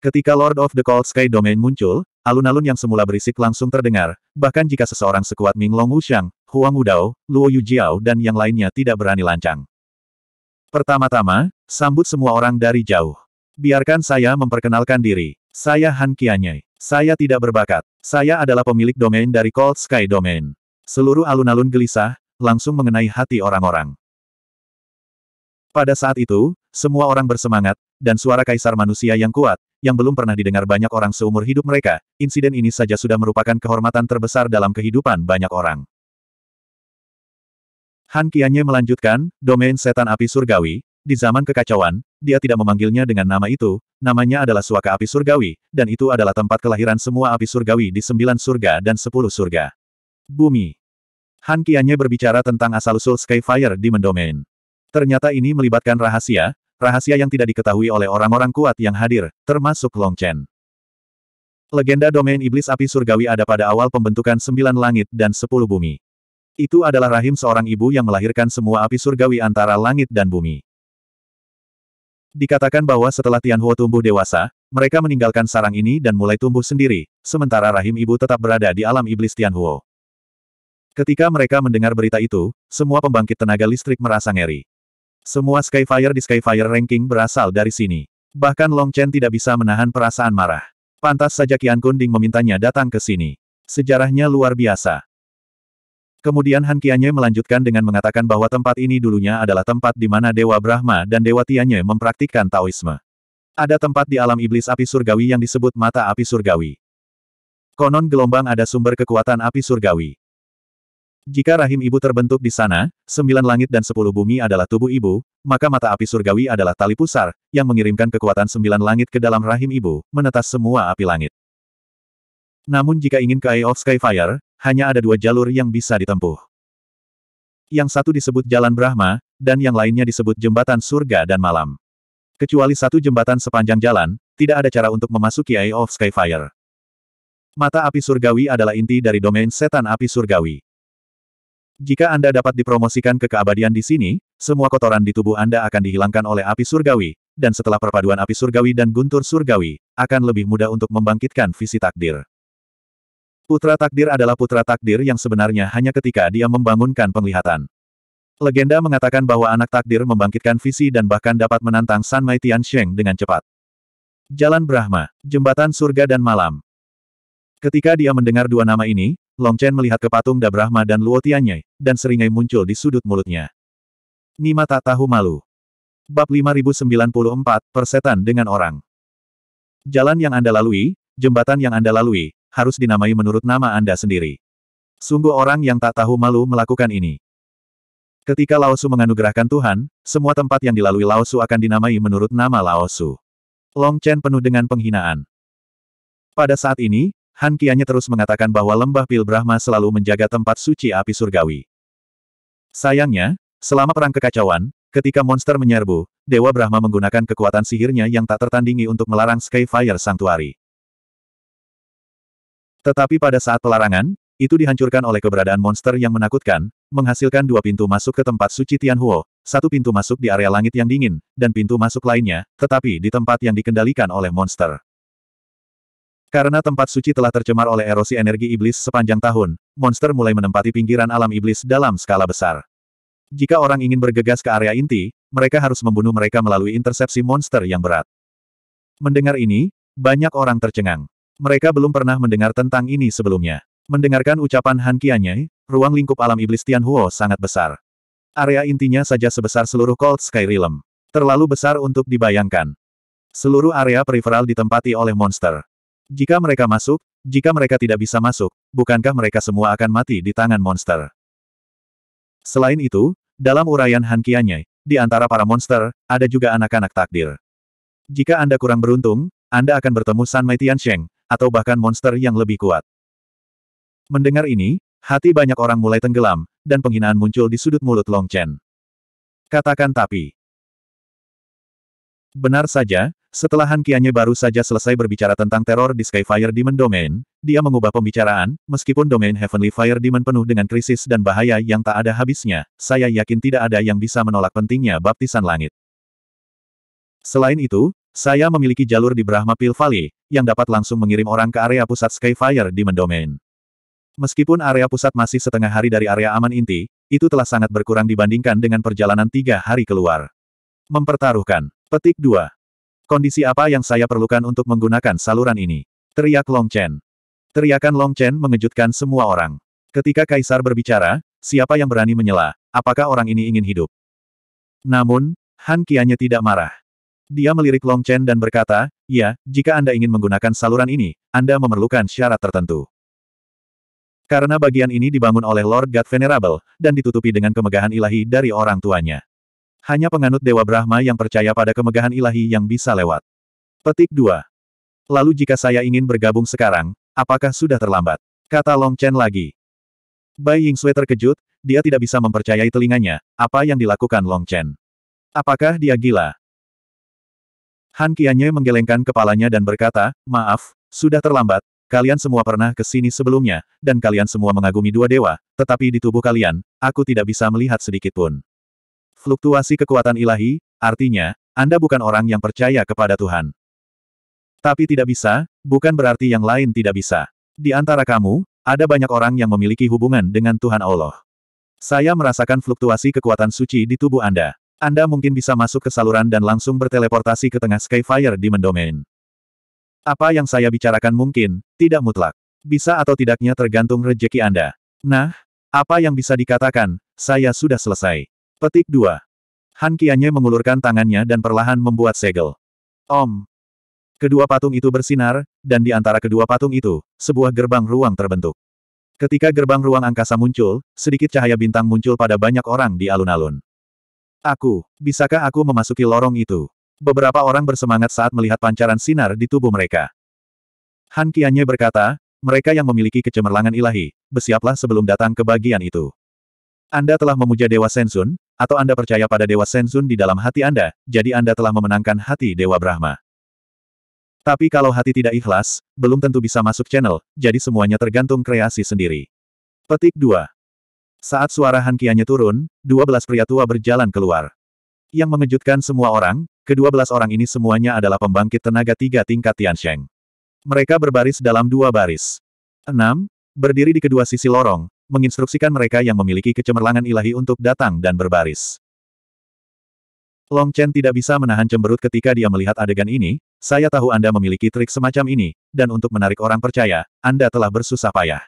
Ketika Lord of the Cold Sky Domain muncul, alun-alun yang semula berisik langsung terdengar, bahkan jika seseorang sekuat Ming Long Wuxiang, Huang Wudao, Luo Yu Jiao, dan yang lainnya tidak berani lancang. Pertama-tama, sambut semua orang dari jauh. Biarkan saya memperkenalkan diri. Saya Han Qianyi. Saya tidak berbakat. Saya adalah pemilik domain dari Cold Sky Domain. Seluruh alun-alun gelisah, langsung mengenai hati orang-orang. Pada saat itu, semua orang bersemangat, dan suara kaisar manusia yang kuat, yang belum pernah didengar banyak orang seumur hidup mereka, insiden ini saja sudah merupakan kehormatan terbesar dalam kehidupan banyak orang. Han Qianye melanjutkan, domain setan api surgawi, di zaman kekacauan, dia tidak memanggilnya dengan nama itu, namanya adalah suaka api surgawi, dan itu adalah tempat kelahiran semua api surgawi di sembilan surga dan sepuluh surga. Bumi. Han Qianye berbicara tentang asal-usul Skyfire di mendomain. Ternyata ini melibatkan rahasia, rahasia yang tidak diketahui oleh orang-orang kuat yang hadir, termasuk Long Chen. Legenda domain iblis api surgawi ada pada awal pembentukan sembilan langit dan sepuluh bumi. Itu adalah rahim seorang ibu yang melahirkan semua api surgawi antara langit dan bumi. Dikatakan bahwa setelah Tianhuo tumbuh dewasa, mereka meninggalkan sarang ini dan mulai tumbuh sendiri, sementara rahim ibu tetap berada di alam iblis Tianhuo. Ketika mereka mendengar berita itu, semua pembangkit tenaga listrik merasa ngeri. Semua Skyfire di Skyfire Ranking berasal dari sini. Bahkan Long Chen tidak bisa menahan perasaan marah. Pantas saja Kian Kunding memintanya datang ke sini. Sejarahnya luar biasa. Kemudian Han Qianye melanjutkan dengan mengatakan bahwa tempat ini dulunya adalah tempat di mana Dewa Brahma dan Dewa Tianye mempraktikkan Taoisme. Ada tempat di alam iblis api surgawi yang disebut mata api surgawi. Konon gelombang ada sumber kekuatan api surgawi. Jika rahim ibu terbentuk di sana, sembilan langit dan sepuluh bumi adalah tubuh ibu, maka mata api surgawi adalah tali pusar, yang mengirimkan kekuatan sembilan langit ke dalam rahim ibu, menetas semua api langit. Namun jika ingin ke Eye of Skyfire, hanya ada dua jalur yang bisa ditempuh. Yang satu disebut Jalan Brahma, dan yang lainnya disebut Jembatan Surga dan Malam. Kecuali satu jembatan sepanjang jalan, tidak ada cara untuk memasuki Eye of Skyfire. Mata api surgawi adalah inti dari domain setan api surgawi. Jika Anda dapat dipromosikan ke keabadian di sini, semua kotoran di tubuh Anda akan dihilangkan oleh api surgawi, dan setelah perpaduan api surgawi dan guntur surgawi, akan lebih mudah untuk membangkitkan visi takdir. Putra takdir adalah putra takdir yang sebenarnya hanya ketika dia membangunkan penglihatan. Legenda mengatakan bahwa anak takdir membangkitkan visi dan bahkan dapat menantang San Mai Tian Sheng dengan cepat. Jalan Brahma, Jembatan Surga dan Malam. Ketika dia mendengar dua nama ini, Long Chen melihat ke patung Dabrahma dan Luo Tianyai, dan seringai muncul di sudut mulutnya. Nima tak tahu malu. Bab 5094, Persetan dengan orang. Jalan yang Anda lalui, jembatan yang Anda lalui, harus dinamai menurut nama Anda sendiri. Sungguh orang yang tak tahu malu melakukan ini. Ketika Laosu menganugerahkan Tuhan, semua tempat yang dilalui Laosu akan dinamai menurut nama Laosu. Long Chen penuh dengan penghinaan. Pada saat ini, Han terus mengatakan bahwa lembah Pil Brahma selalu menjaga tempat suci api surgawi. Sayangnya, selama perang kekacauan, ketika monster menyerbu, Dewa Brahma menggunakan kekuatan sihirnya yang tak tertandingi untuk melarang Skyfire Sanctuary. Tetapi pada saat pelarangan, itu dihancurkan oleh keberadaan monster yang menakutkan, menghasilkan dua pintu masuk ke tempat suci Tianhuo, satu pintu masuk di area langit yang dingin, dan pintu masuk lainnya, tetapi di tempat yang dikendalikan oleh monster. Karena tempat suci telah tercemar oleh erosi energi iblis sepanjang tahun, monster mulai menempati pinggiran alam iblis dalam skala besar. Jika orang ingin bergegas ke area inti, mereka harus membunuh mereka melalui intersepsi monster yang berat. Mendengar ini, banyak orang tercengang. Mereka belum pernah mendengar tentang ini sebelumnya. Mendengarkan ucapan Han Qianyai, ruang lingkup alam iblis Tianhuo sangat besar. Area intinya saja sebesar seluruh Cold Sky Realm. Terlalu besar untuk dibayangkan. Seluruh area peripheral ditempati oleh monster. Jika mereka masuk, jika mereka tidak bisa masuk, bukankah mereka semua akan mati di tangan monster? Selain itu, dalam uraian Han Qianyai, di antara para monster, ada juga anak-anak takdir. Jika Anda kurang beruntung, Anda akan bertemu San Mai Sheng atau bahkan monster yang lebih kuat. Mendengar ini, hati banyak orang mulai tenggelam, dan penghinaan muncul di sudut mulut Long Chen. Katakan tapi. Benar saja, setelah Han Qianye baru saja selesai berbicara tentang teror di Skyfire Demon Domain, dia mengubah pembicaraan, meskipun domain Heavenly Fire Demon penuh dengan krisis dan bahaya yang tak ada habisnya, saya yakin tidak ada yang bisa menolak pentingnya baptisan langit. Selain itu, saya memiliki jalur di Brahma Pil Valley, yang dapat langsung mengirim orang ke area pusat Skyfire Demon Domain. Meskipun area pusat masih setengah hari dari area aman inti, itu telah sangat berkurang dibandingkan dengan perjalanan tiga hari keluar. Mempertaruhkan. Petik 2. Kondisi apa yang saya perlukan untuk menggunakan saluran ini? Teriak Long Chen. Teriakan Long Chen mengejutkan semua orang. Ketika Kaisar berbicara, siapa yang berani menyela, apakah orang ini ingin hidup? Namun, Han Qiannya tidak marah. Dia melirik Long Chen dan berkata, ya, jika Anda ingin menggunakan saluran ini, Anda memerlukan syarat tertentu. Karena bagian ini dibangun oleh Lord God Venerable, dan ditutupi dengan kemegahan ilahi dari orang tuanya. Hanya penganut Dewa Brahma yang percaya pada kemegahan ilahi yang bisa lewat. Petik 2. Lalu jika saya ingin bergabung sekarang, apakah sudah terlambat? Kata Long Chen lagi. Bai Ying Sui terkejut, dia tidak bisa mempercayai telinganya, apa yang dilakukan Long Chen. Apakah dia gila? Han Qianye menggelengkan kepalanya dan berkata, maaf, sudah terlambat, kalian semua pernah ke sini sebelumnya, dan kalian semua mengagumi dua dewa, tetapi di tubuh kalian, aku tidak bisa melihat sedikitpun." fluktuasi kekuatan ilahi, artinya, Anda bukan orang yang percaya kepada Tuhan. Tapi tidak bisa, bukan berarti yang lain tidak bisa. Di antara kamu, ada banyak orang yang memiliki hubungan dengan Tuhan Allah. Saya merasakan fluktuasi kekuatan suci di tubuh Anda. Anda mungkin bisa masuk ke saluran dan langsung berteleportasi ke tengah Skyfire di mendomain. Apa yang saya bicarakan mungkin, tidak mutlak. Bisa atau tidaknya tergantung rejeki Anda. Nah, apa yang bisa dikatakan, saya sudah selesai. Petik 2. Han Kianye mengulurkan tangannya dan perlahan membuat segel. Om. Kedua patung itu bersinar, dan di antara kedua patung itu, sebuah gerbang ruang terbentuk. Ketika gerbang ruang angkasa muncul, sedikit cahaya bintang muncul pada banyak orang di alun-alun. Aku, bisakah aku memasuki lorong itu? Beberapa orang bersemangat saat melihat pancaran sinar di tubuh mereka. Han Kianye berkata, mereka yang memiliki kecemerlangan ilahi, bersiaplah sebelum datang ke bagian itu. Anda telah memuja Dewa Sensun, atau Anda percaya pada Dewa Senzun di dalam hati Anda, jadi Anda telah memenangkan hati Dewa Brahma. Tapi kalau hati tidak ikhlas, belum tentu bisa masuk channel, jadi semuanya tergantung kreasi sendiri. Petik 2. Saat suara Hankianya turun, 12 pria tua berjalan keluar. Yang mengejutkan semua orang, kedua belas orang ini semuanya adalah pembangkit tenaga tiga tingkat Sheng. Mereka berbaris dalam dua baris. Enam, berdiri di kedua sisi lorong, menginstruksikan mereka yang memiliki kecemerlangan ilahi untuk datang dan berbaris. Long Chen tidak bisa menahan cemberut ketika dia melihat adegan ini, saya tahu Anda memiliki trik semacam ini, dan untuk menarik orang percaya, Anda telah bersusah payah.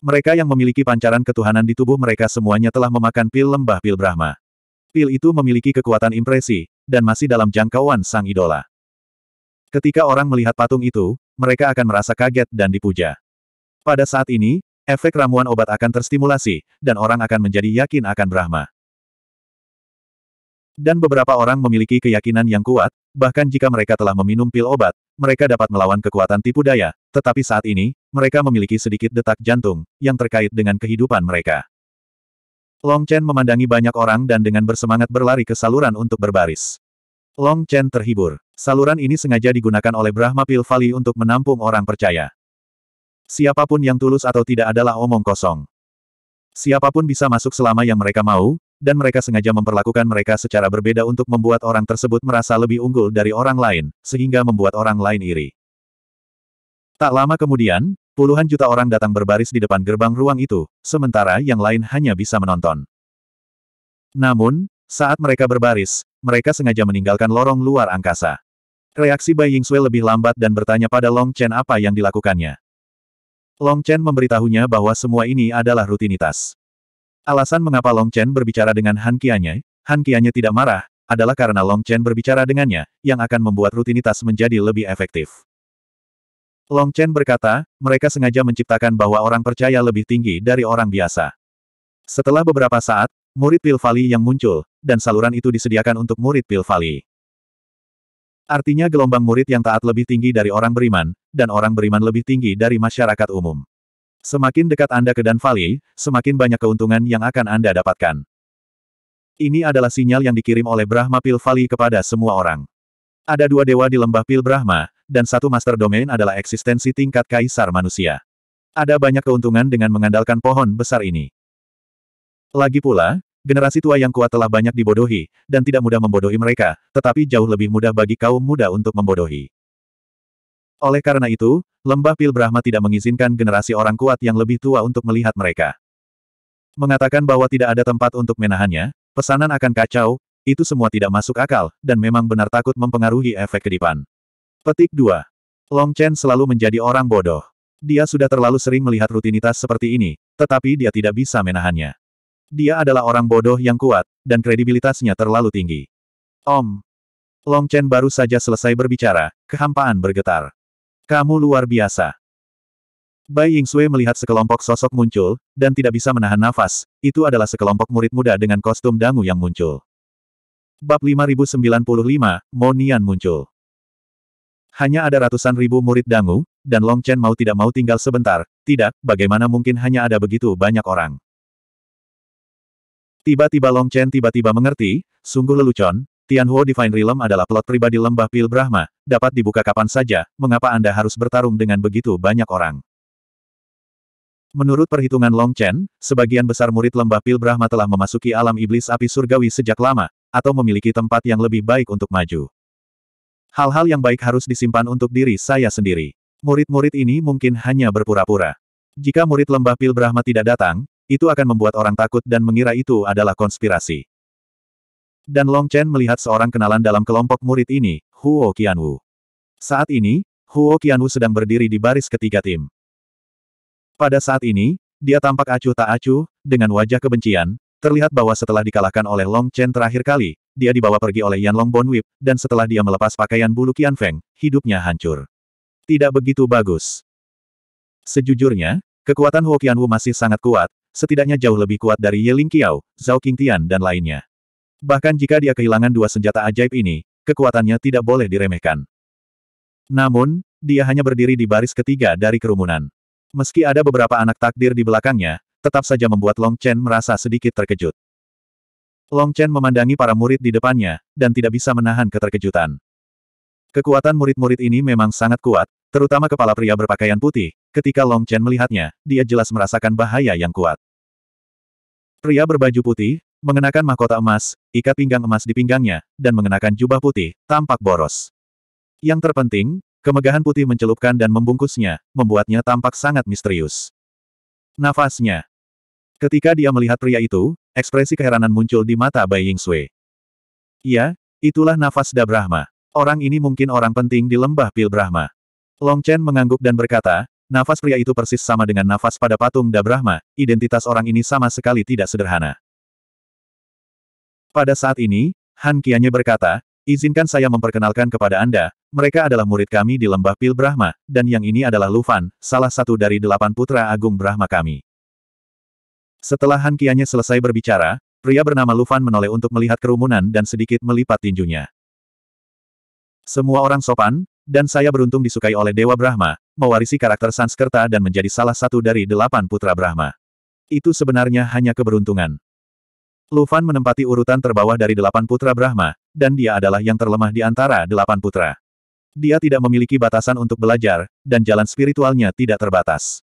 Mereka yang memiliki pancaran ketuhanan di tubuh mereka semuanya telah memakan pil lembah pil Brahma. Pil itu memiliki kekuatan impresi, dan masih dalam jangkauan sang idola. Ketika orang melihat patung itu, mereka akan merasa kaget dan dipuja. Pada saat ini, Efek ramuan obat akan terstimulasi, dan orang akan menjadi yakin akan Brahma. Dan beberapa orang memiliki keyakinan yang kuat, bahkan jika mereka telah meminum pil obat, mereka dapat melawan kekuatan tipu daya, tetapi saat ini, mereka memiliki sedikit detak jantung, yang terkait dengan kehidupan mereka. Long Chen memandangi banyak orang dan dengan bersemangat berlari ke saluran untuk berbaris. Long Chen terhibur. Saluran ini sengaja digunakan oleh Brahma Pil untuk menampung orang percaya. Siapapun yang tulus atau tidak adalah omong kosong. Siapapun bisa masuk selama yang mereka mau, dan mereka sengaja memperlakukan mereka secara berbeda untuk membuat orang tersebut merasa lebih unggul dari orang lain, sehingga membuat orang lain iri. Tak lama kemudian, puluhan juta orang datang berbaris di depan gerbang ruang itu, sementara yang lain hanya bisa menonton. Namun, saat mereka berbaris, mereka sengaja meninggalkan lorong luar angkasa. Reaksi Bai Yingxue lebih lambat dan bertanya pada Long Chen apa yang dilakukannya. Long Chen memberitahunya bahwa semua ini adalah rutinitas. Alasan mengapa Long Chen berbicara dengan Han Qianye, Han Qianye tidak marah, adalah karena Long Chen berbicara dengannya, yang akan membuat rutinitas menjadi lebih efektif. Long Chen berkata, mereka sengaja menciptakan bahwa orang percaya lebih tinggi dari orang biasa. Setelah beberapa saat, murid Pilvali yang muncul, dan saluran itu disediakan untuk murid Pilvali. Artinya gelombang murid yang taat lebih tinggi dari orang beriman, dan orang beriman lebih tinggi dari masyarakat umum. Semakin dekat Anda ke Dan Valley, semakin banyak keuntungan yang akan Anda dapatkan. Ini adalah sinyal yang dikirim oleh Brahma Pil Valley kepada semua orang. Ada dua dewa di lembah Pil Brahma, dan satu master domain adalah eksistensi tingkat kaisar manusia. Ada banyak keuntungan dengan mengandalkan pohon besar ini. Lagi pula, Generasi tua yang kuat telah banyak dibodohi, dan tidak mudah membodohi mereka, tetapi jauh lebih mudah bagi kaum muda untuk membodohi. Oleh karena itu, lembah Pil Brahma tidak mengizinkan generasi orang kuat yang lebih tua untuk melihat mereka. Mengatakan bahwa tidak ada tempat untuk menahannya, pesanan akan kacau, itu semua tidak masuk akal, dan memang benar takut mempengaruhi efek kedipan. Petik 2. Long Chen selalu menjadi orang bodoh. Dia sudah terlalu sering melihat rutinitas seperti ini, tetapi dia tidak bisa menahannya. Dia adalah orang bodoh yang kuat, dan kredibilitasnya terlalu tinggi. Om. Long Chen baru saja selesai berbicara, kehampaan bergetar. Kamu luar biasa. Bai Ying Sui melihat sekelompok sosok muncul, dan tidak bisa menahan nafas, itu adalah sekelompok murid muda dengan kostum dangu yang muncul. Bab 5095, Monian muncul. Hanya ada ratusan ribu murid dangu, dan Long Chen mau tidak mau tinggal sebentar, tidak, bagaimana mungkin hanya ada begitu banyak orang. Tiba-tiba Long Chen tiba-tiba mengerti, sungguh lelucon, Tianhuo Divine Realm adalah plot pribadi lembah pil Brahma, dapat dibuka kapan saja, mengapa Anda harus bertarung dengan begitu banyak orang? Menurut perhitungan Long Chen, sebagian besar murid lembah pil Brahma telah memasuki alam iblis api surgawi sejak lama, atau memiliki tempat yang lebih baik untuk maju. Hal-hal yang baik harus disimpan untuk diri saya sendiri. Murid-murid ini mungkin hanya berpura-pura. Jika murid lembah pil Brahma tidak datang, itu akan membuat orang takut dan mengira itu adalah konspirasi. Dan Long Chen melihat seorang kenalan dalam kelompok murid ini, Huo Qianwu. Saat ini, Huo Qianwu sedang berdiri di baris ketiga tim. Pada saat ini, dia tampak acuh tak acuh, dengan wajah kebencian, terlihat bahwa setelah dikalahkan oleh Long Chen terakhir kali, dia dibawa pergi oleh Yan Long Bonwip, dan setelah dia melepas pakaian bulu Qian Feng, hidupnya hancur. Tidak begitu bagus. Sejujurnya, kekuatan Huo Qianwu masih sangat kuat, setidaknya jauh lebih kuat dari Yeling Qiao, Zhao Qingtian dan lainnya. Bahkan jika dia kehilangan dua senjata ajaib ini, kekuatannya tidak boleh diremehkan. Namun, dia hanya berdiri di baris ketiga dari kerumunan. Meski ada beberapa anak takdir di belakangnya, tetap saja membuat Long Chen merasa sedikit terkejut. Long Chen memandangi para murid di depannya, dan tidak bisa menahan keterkejutan. Kekuatan murid-murid ini memang sangat kuat, terutama kepala pria berpakaian putih. Ketika Long Chen melihatnya, dia jelas merasakan bahaya yang kuat. Pria berbaju putih, mengenakan mahkota emas, ikat pinggang emas di pinggangnya, dan mengenakan jubah putih, tampak boros. Yang terpenting, kemegahan putih mencelupkan dan membungkusnya, membuatnya tampak sangat misterius. Nafasnya. Ketika dia melihat pria itu, ekspresi keheranan muncul di mata Bai Ying Sui. Ya, itulah nafas Dabrahma. Orang ini mungkin orang penting di lembah Pil Brahma. Long Chen mengangguk dan berkata, nafas pria itu persis sama dengan nafas pada patung Da Brahma, identitas orang ini sama sekali tidak sederhana. Pada saat ini, Han Kianye berkata, izinkan saya memperkenalkan kepada Anda, mereka adalah murid kami di lembah Pil Brahma, dan yang ini adalah Lufan, salah satu dari delapan putra agung Brahma kami. Setelah Han Kianye selesai berbicara, pria bernama Lufan menoleh untuk melihat kerumunan dan sedikit melipat tinjunya. Semua orang sopan, dan saya beruntung disukai oleh Dewa Brahma, mewarisi karakter Sanskerta dan menjadi salah satu dari delapan putra Brahma. Itu sebenarnya hanya keberuntungan. Lufan menempati urutan terbawah dari delapan putra Brahma, dan dia adalah yang terlemah di antara delapan putra. Dia tidak memiliki batasan untuk belajar, dan jalan spiritualnya tidak terbatas.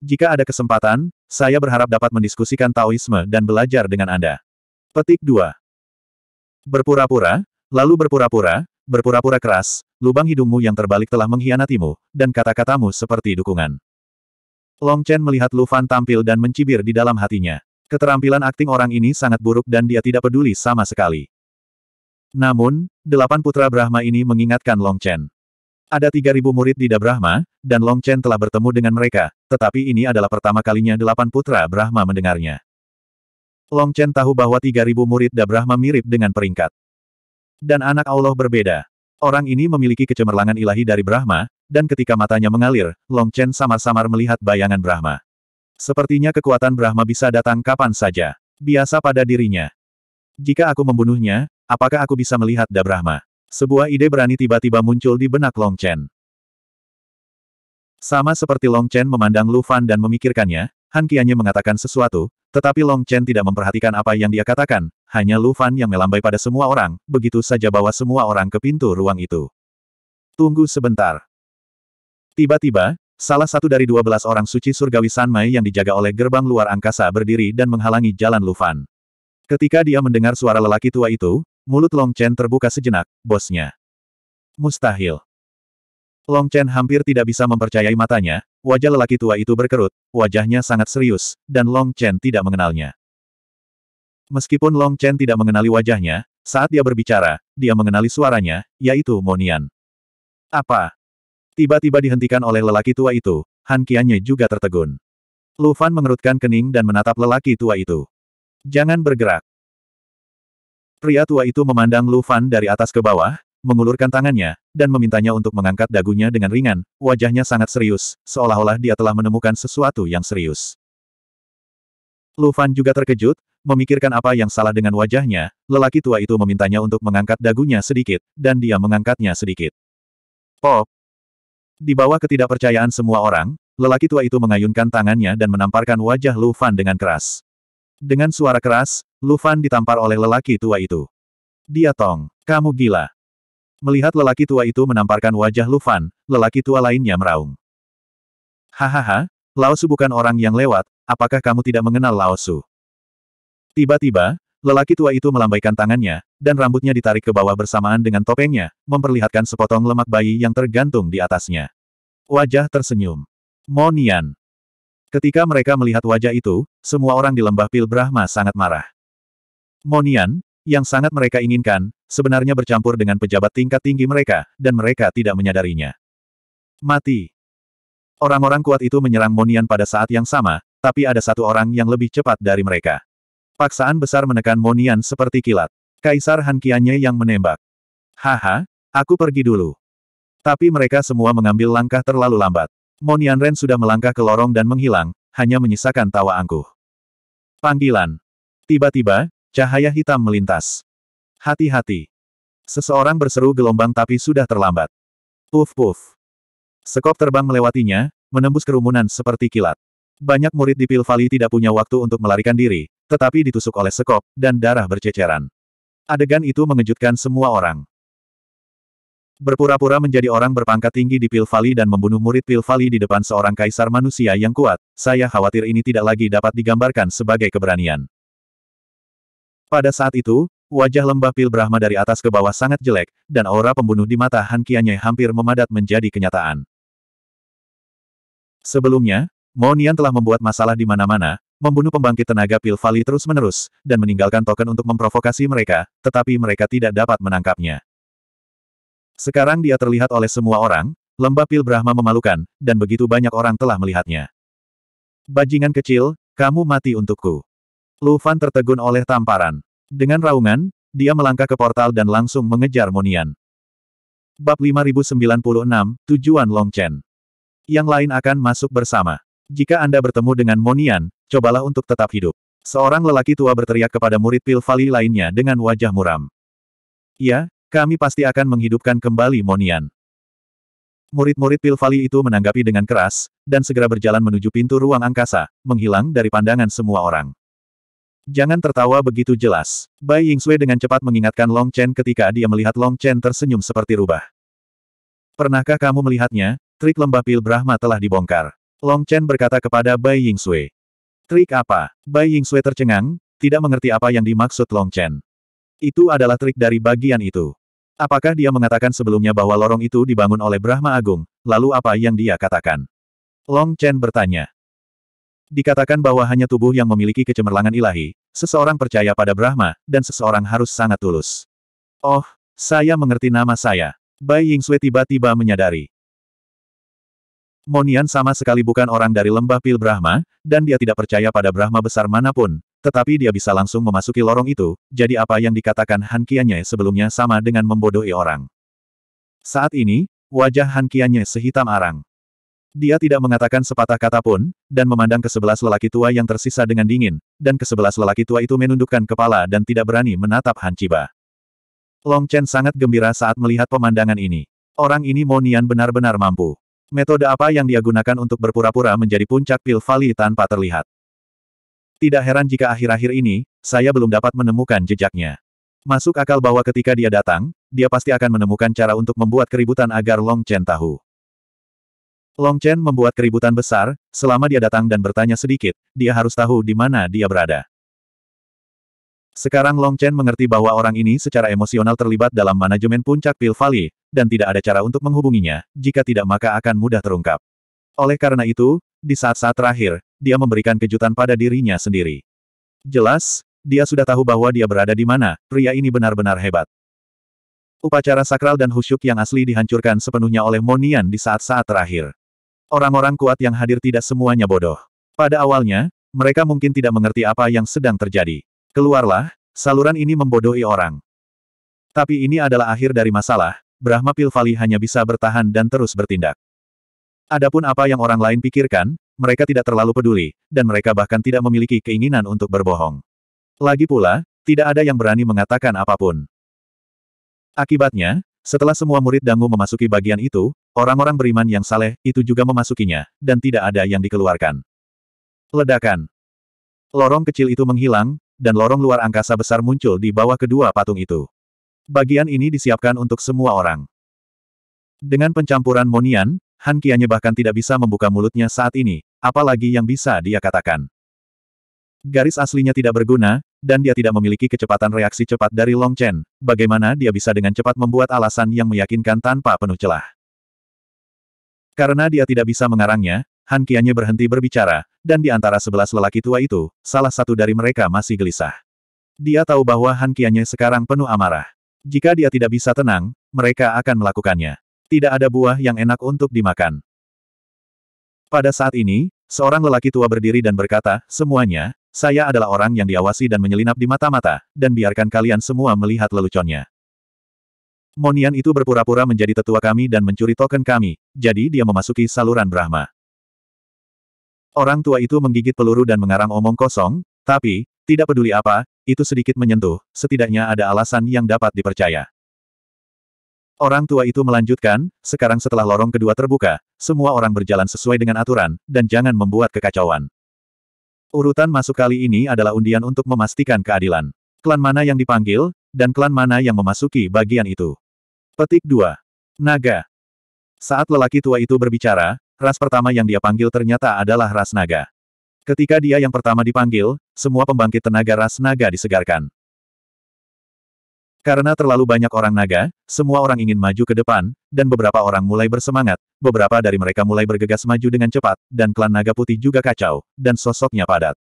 Jika ada kesempatan, saya berharap dapat mendiskusikan Taoisme dan belajar dengan Anda. Petik 2. Berpura-pura, lalu berpura-pura, Berpura-pura keras, lubang hidungmu yang terbalik telah mengkhianatimu, dan kata-katamu seperti dukungan. Long Chen melihat Lu Fan tampil dan mencibir di dalam hatinya. Keterampilan akting orang ini sangat buruk dan dia tidak peduli sama sekali. Namun, delapan putra Brahma ini mengingatkan Long Chen. Ada tiga ribu murid di Brahma, dan Long Chen telah bertemu dengan mereka, tetapi ini adalah pertama kalinya delapan putra Brahma mendengarnya. Long Chen tahu bahwa tiga ribu murid Brahma mirip dengan peringkat dan anak Allah berbeda. Orang ini memiliki kecemerlangan ilahi dari Brahma, dan ketika matanya mengalir, Long Chen samar-samar melihat bayangan Brahma. Sepertinya kekuatan Brahma bisa datang kapan saja. Biasa pada dirinya. Jika aku membunuhnya, apakah aku bisa melihat Da Brahma? Sebuah ide berani tiba-tiba muncul di benak Long Chen. Sama seperti Long Chen memandang Lu Fan dan memikirkannya, Han Qiannya mengatakan sesuatu, tetapi Long Chen tidak memperhatikan apa yang dia katakan, hanya Lu Fan yang melambai pada semua orang, begitu saja bawa semua orang ke pintu ruang itu. Tunggu sebentar. Tiba-tiba, salah satu dari dua belas orang suci surgawi Sanmai yang dijaga oleh gerbang luar angkasa berdiri dan menghalangi jalan Lu Fan. Ketika dia mendengar suara lelaki tua itu, mulut Long Chen terbuka sejenak, bosnya. Mustahil. Long Chen hampir tidak bisa mempercayai matanya, wajah lelaki tua itu berkerut, wajahnya sangat serius, dan Long Chen tidak mengenalnya. Meskipun Long Chen tidak mengenali wajahnya, saat dia berbicara, dia mengenali suaranya, yaitu Monian. Apa? Tiba-tiba dihentikan oleh lelaki tua itu, Han juga tertegun. Lu Fan mengerutkan kening dan menatap lelaki tua itu. Jangan bergerak. Pria tua itu memandang Lu Fan dari atas ke bawah, mengulurkan tangannya, dan memintanya untuk mengangkat dagunya dengan ringan, wajahnya sangat serius, seolah-olah dia telah menemukan sesuatu yang serius. Lu Fan juga terkejut, memikirkan apa yang salah dengan wajahnya, lelaki tua itu memintanya untuk mengangkat dagunya sedikit, dan dia mengangkatnya sedikit. Pop! Di bawah ketidakpercayaan semua orang, lelaki tua itu mengayunkan tangannya dan menamparkan wajah Lu Fan dengan keras. Dengan suara keras, Lu Fan ditampar oleh lelaki tua itu. Dia tong, kamu gila. Melihat lelaki tua itu menamparkan wajah Lufan, lelaki tua lainnya meraung. Hahaha, Laosu bukan orang yang lewat, apakah kamu tidak mengenal Laosu? Tiba-tiba, lelaki tua itu melambaikan tangannya, dan rambutnya ditarik ke bawah bersamaan dengan topengnya, memperlihatkan sepotong lemak bayi yang tergantung di atasnya. Wajah tersenyum. Monian. Ketika mereka melihat wajah itu, semua orang di lembah Pil Brahma sangat marah. Monian, yang sangat mereka inginkan, sebenarnya bercampur dengan pejabat tingkat tinggi mereka, dan mereka tidak menyadarinya. Mati. Orang-orang kuat itu menyerang Monian pada saat yang sama, tapi ada satu orang yang lebih cepat dari mereka. Paksaan besar menekan Monian seperti kilat. Kaisar Han Hankiannya yang menembak. Haha, aku pergi dulu. Tapi mereka semua mengambil langkah terlalu lambat. Monian Ren sudah melangkah ke lorong dan menghilang, hanya menyisakan tawa angkuh. Panggilan. Tiba-tiba, cahaya hitam melintas. Hati-hati. Seseorang berseru gelombang tapi sudah terlambat. Puf-puf. Sekop terbang melewatinya, menembus kerumunan seperti kilat. Banyak murid di Pilvali tidak punya waktu untuk melarikan diri, tetapi ditusuk oleh sekop, dan darah berceceran. Adegan itu mengejutkan semua orang. Berpura-pura menjadi orang berpangkat tinggi di Pilvali dan membunuh murid Pilvali di depan seorang kaisar manusia yang kuat, saya khawatir ini tidak lagi dapat digambarkan sebagai keberanian. Pada saat itu, Wajah lembah pil Brahma dari atas ke bawah sangat jelek, dan aura pembunuh di mata Han Qianye hampir memadat menjadi kenyataan. Sebelumnya, Monian telah membuat masalah di mana-mana, membunuh pembangkit tenaga pil Vali terus-menerus, dan meninggalkan token untuk memprovokasi mereka, tetapi mereka tidak dapat menangkapnya. Sekarang dia terlihat oleh semua orang, lembah pil Brahma memalukan, dan begitu banyak orang telah melihatnya. Bajingan kecil, kamu mati untukku. Lu Fan tertegun oleh tamparan. Dengan raungan, dia melangkah ke portal dan langsung mengejar Monian. Bab 5096, Tujuan Chen. Yang lain akan masuk bersama. Jika Anda bertemu dengan Monian, cobalah untuk tetap hidup. Seorang lelaki tua berteriak kepada murid Pil Valley lainnya dengan wajah muram. Ya, kami pasti akan menghidupkan kembali Monian. Murid-murid Pil Valley itu menanggapi dengan keras, dan segera berjalan menuju pintu ruang angkasa, menghilang dari pandangan semua orang. Jangan tertawa begitu jelas. Bai Yingxue dengan cepat mengingatkan Long Chen ketika dia melihat Long Chen tersenyum seperti rubah. Pernahkah kamu melihatnya? Trik lembah pil Brahma telah dibongkar. Long Chen berkata kepada Bai Yingxue. Trik apa? Bai Yingxue tercengang, tidak mengerti apa yang dimaksud Long Chen. Itu adalah trik dari bagian itu. Apakah dia mengatakan sebelumnya bahwa lorong itu dibangun oleh Brahma Agung, lalu apa yang dia katakan? Long Chen bertanya. Dikatakan bahwa hanya tubuh yang memiliki kecemerlangan ilahi, seseorang percaya pada Brahma, dan seseorang harus sangat tulus. Oh, saya mengerti nama saya. Bai Yingsui tiba-tiba menyadari. Monian sama sekali bukan orang dari lembah pil Brahma, dan dia tidak percaya pada Brahma besar manapun, tetapi dia bisa langsung memasuki lorong itu, jadi apa yang dikatakan Han Kianye sebelumnya sama dengan membodohi orang. Saat ini, wajah Han Kianye sehitam arang. Dia tidak mengatakan sepatah kata pun, dan memandang ke sebelas lelaki tua yang tersisa dengan dingin, dan ke sebelas lelaki tua itu menundukkan kepala dan tidak berani menatap Han Chiba. Long Chen sangat gembira saat melihat pemandangan ini. Orang ini Monian benar-benar mampu. Metode apa yang dia gunakan untuk berpura-pura menjadi puncak pil Valley tanpa terlihat. Tidak heran jika akhir-akhir ini, saya belum dapat menemukan jejaknya. Masuk akal bahwa ketika dia datang, dia pasti akan menemukan cara untuk membuat keributan agar Long Chen tahu. Long Chen membuat keributan besar, selama dia datang dan bertanya sedikit, dia harus tahu di mana dia berada. Sekarang Long Chen mengerti bahwa orang ini secara emosional terlibat dalam manajemen puncak Pil Valley, dan tidak ada cara untuk menghubunginya, jika tidak maka akan mudah terungkap. Oleh karena itu, di saat-saat terakhir, dia memberikan kejutan pada dirinya sendiri. Jelas, dia sudah tahu bahwa dia berada di mana, pria ini benar-benar hebat. Upacara sakral dan husyuk yang asli dihancurkan sepenuhnya oleh Monian di saat-saat terakhir. Orang-orang kuat yang hadir tidak semuanya bodoh. Pada awalnya, mereka mungkin tidak mengerti apa yang sedang terjadi. Keluarlah, saluran ini membodohi orang. Tapi ini adalah akhir dari masalah, Brahma Pilvali hanya bisa bertahan dan terus bertindak. Adapun apa yang orang lain pikirkan, mereka tidak terlalu peduli, dan mereka bahkan tidak memiliki keinginan untuk berbohong. Lagi pula, tidak ada yang berani mengatakan apapun. Akibatnya, setelah semua murid dangu memasuki bagian itu, orang-orang beriman yang saleh itu juga memasukinya, dan tidak ada yang dikeluarkan. Ledakan. Lorong kecil itu menghilang, dan lorong luar angkasa besar muncul di bawah kedua patung itu. Bagian ini disiapkan untuk semua orang. Dengan pencampuran Monian, Han Kianye bahkan tidak bisa membuka mulutnya saat ini, apalagi yang bisa dia katakan. Garis aslinya tidak berguna, dan dia tidak memiliki kecepatan reaksi cepat dari Long Chen. Bagaimana dia bisa dengan cepat membuat alasan yang meyakinkan tanpa penuh celah? Karena dia tidak bisa mengarangnya, Han Qianye berhenti berbicara, dan di antara sebelas lelaki tua itu, salah satu dari mereka masih gelisah. Dia tahu bahwa Han Qianye sekarang penuh amarah. Jika dia tidak bisa tenang, mereka akan melakukannya. Tidak ada buah yang enak untuk dimakan. Pada saat ini, Seorang lelaki tua berdiri dan berkata, semuanya, saya adalah orang yang diawasi dan menyelinap di mata-mata, dan biarkan kalian semua melihat leluconnya. Monian itu berpura-pura menjadi tetua kami dan mencuri token kami, jadi dia memasuki saluran Brahma. Orang tua itu menggigit peluru dan mengarang omong kosong, tapi, tidak peduli apa, itu sedikit menyentuh, setidaknya ada alasan yang dapat dipercaya. Orang tua itu melanjutkan, sekarang setelah lorong kedua terbuka, semua orang berjalan sesuai dengan aturan, dan jangan membuat kekacauan. Urutan masuk kali ini adalah undian untuk memastikan keadilan. Klan mana yang dipanggil, dan klan mana yang memasuki bagian itu. Petik 2. Naga. Saat lelaki tua itu berbicara, ras pertama yang dia panggil ternyata adalah ras naga. Ketika dia yang pertama dipanggil, semua pembangkit tenaga ras naga disegarkan. Karena terlalu banyak orang naga, semua orang ingin maju ke depan, dan beberapa orang mulai bersemangat, beberapa dari mereka mulai bergegas maju dengan cepat, dan klan naga putih juga kacau, dan sosoknya padat.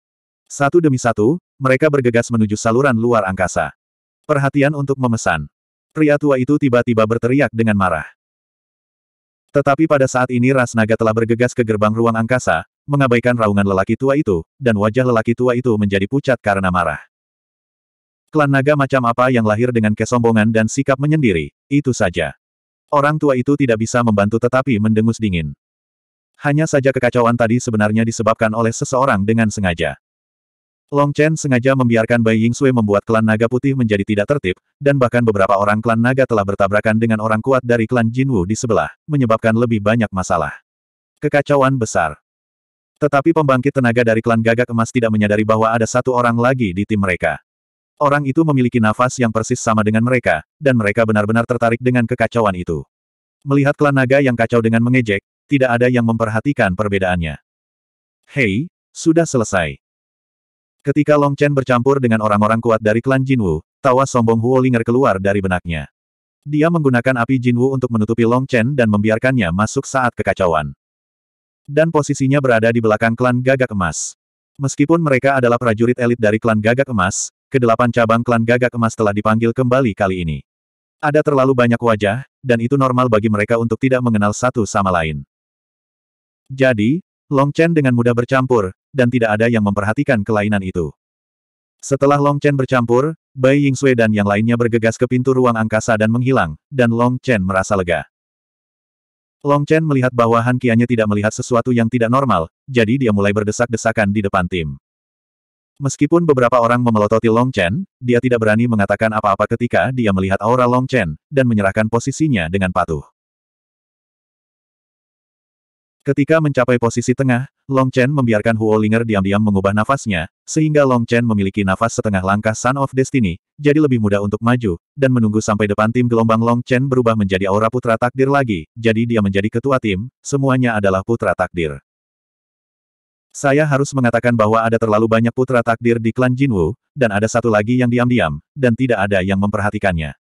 Satu demi satu, mereka bergegas menuju saluran luar angkasa. Perhatian untuk memesan. Pria tua itu tiba-tiba berteriak dengan marah. Tetapi pada saat ini ras naga telah bergegas ke gerbang ruang angkasa, mengabaikan raungan lelaki tua itu, dan wajah lelaki tua itu menjadi pucat karena marah. Klan naga macam apa yang lahir dengan kesombongan dan sikap menyendiri, itu saja. Orang tua itu tidak bisa membantu tetapi mendengus dingin. Hanya saja kekacauan tadi sebenarnya disebabkan oleh seseorang dengan sengaja. Long Chen sengaja membiarkan Bai Ying Sui membuat klan naga putih menjadi tidak tertib, dan bahkan beberapa orang klan naga telah bertabrakan dengan orang kuat dari klan Jin Wu di sebelah, menyebabkan lebih banyak masalah. Kekacauan besar. Tetapi pembangkit tenaga dari klan gagak emas tidak menyadari bahwa ada satu orang lagi di tim mereka. Orang itu memiliki nafas yang persis sama dengan mereka, dan mereka benar-benar tertarik dengan kekacauan itu. Melihat klan naga yang kacau dengan mengejek, tidak ada yang memperhatikan perbedaannya. Hei, sudah selesai. Ketika Long Chen bercampur dengan orang-orang kuat dari klan Jinwu, tawa sombong Huolinger keluar dari benaknya. Dia menggunakan api Jinwu untuk menutupi Long Chen dan membiarkannya masuk saat kekacauan. Dan posisinya berada di belakang klan gagak emas. Meskipun mereka adalah prajurit elit dari klan gagak emas, kedelapan cabang klan gagak emas telah dipanggil kembali kali ini. Ada terlalu banyak wajah, dan itu normal bagi mereka untuk tidak mengenal satu sama lain. Jadi, Long Chen dengan mudah bercampur, dan tidak ada yang memperhatikan kelainan itu. Setelah Long Chen bercampur, Bai Ying Sui dan yang lainnya bergegas ke pintu ruang angkasa dan menghilang, dan Long Chen merasa lega. Long Chen melihat bahwa Han tidak melihat sesuatu yang tidak normal, jadi dia mulai berdesak-desakan di depan tim. Meskipun beberapa orang memelototi Long Chen, dia tidak berani mengatakan apa-apa ketika dia melihat aura Long Chen, dan menyerahkan posisinya dengan patuh. Ketika mencapai posisi tengah, Long Chen membiarkan Huo Linger diam-diam mengubah nafasnya, sehingga Long Chen memiliki nafas setengah langkah Sun of Destiny, jadi lebih mudah untuk maju, dan menunggu sampai depan tim gelombang Long Chen berubah menjadi aura putra takdir lagi, jadi dia menjadi ketua tim, semuanya adalah putra takdir. Saya harus mengatakan bahwa ada terlalu banyak putra takdir di klan Jinwu, dan ada satu lagi yang diam-diam, dan tidak ada yang memperhatikannya.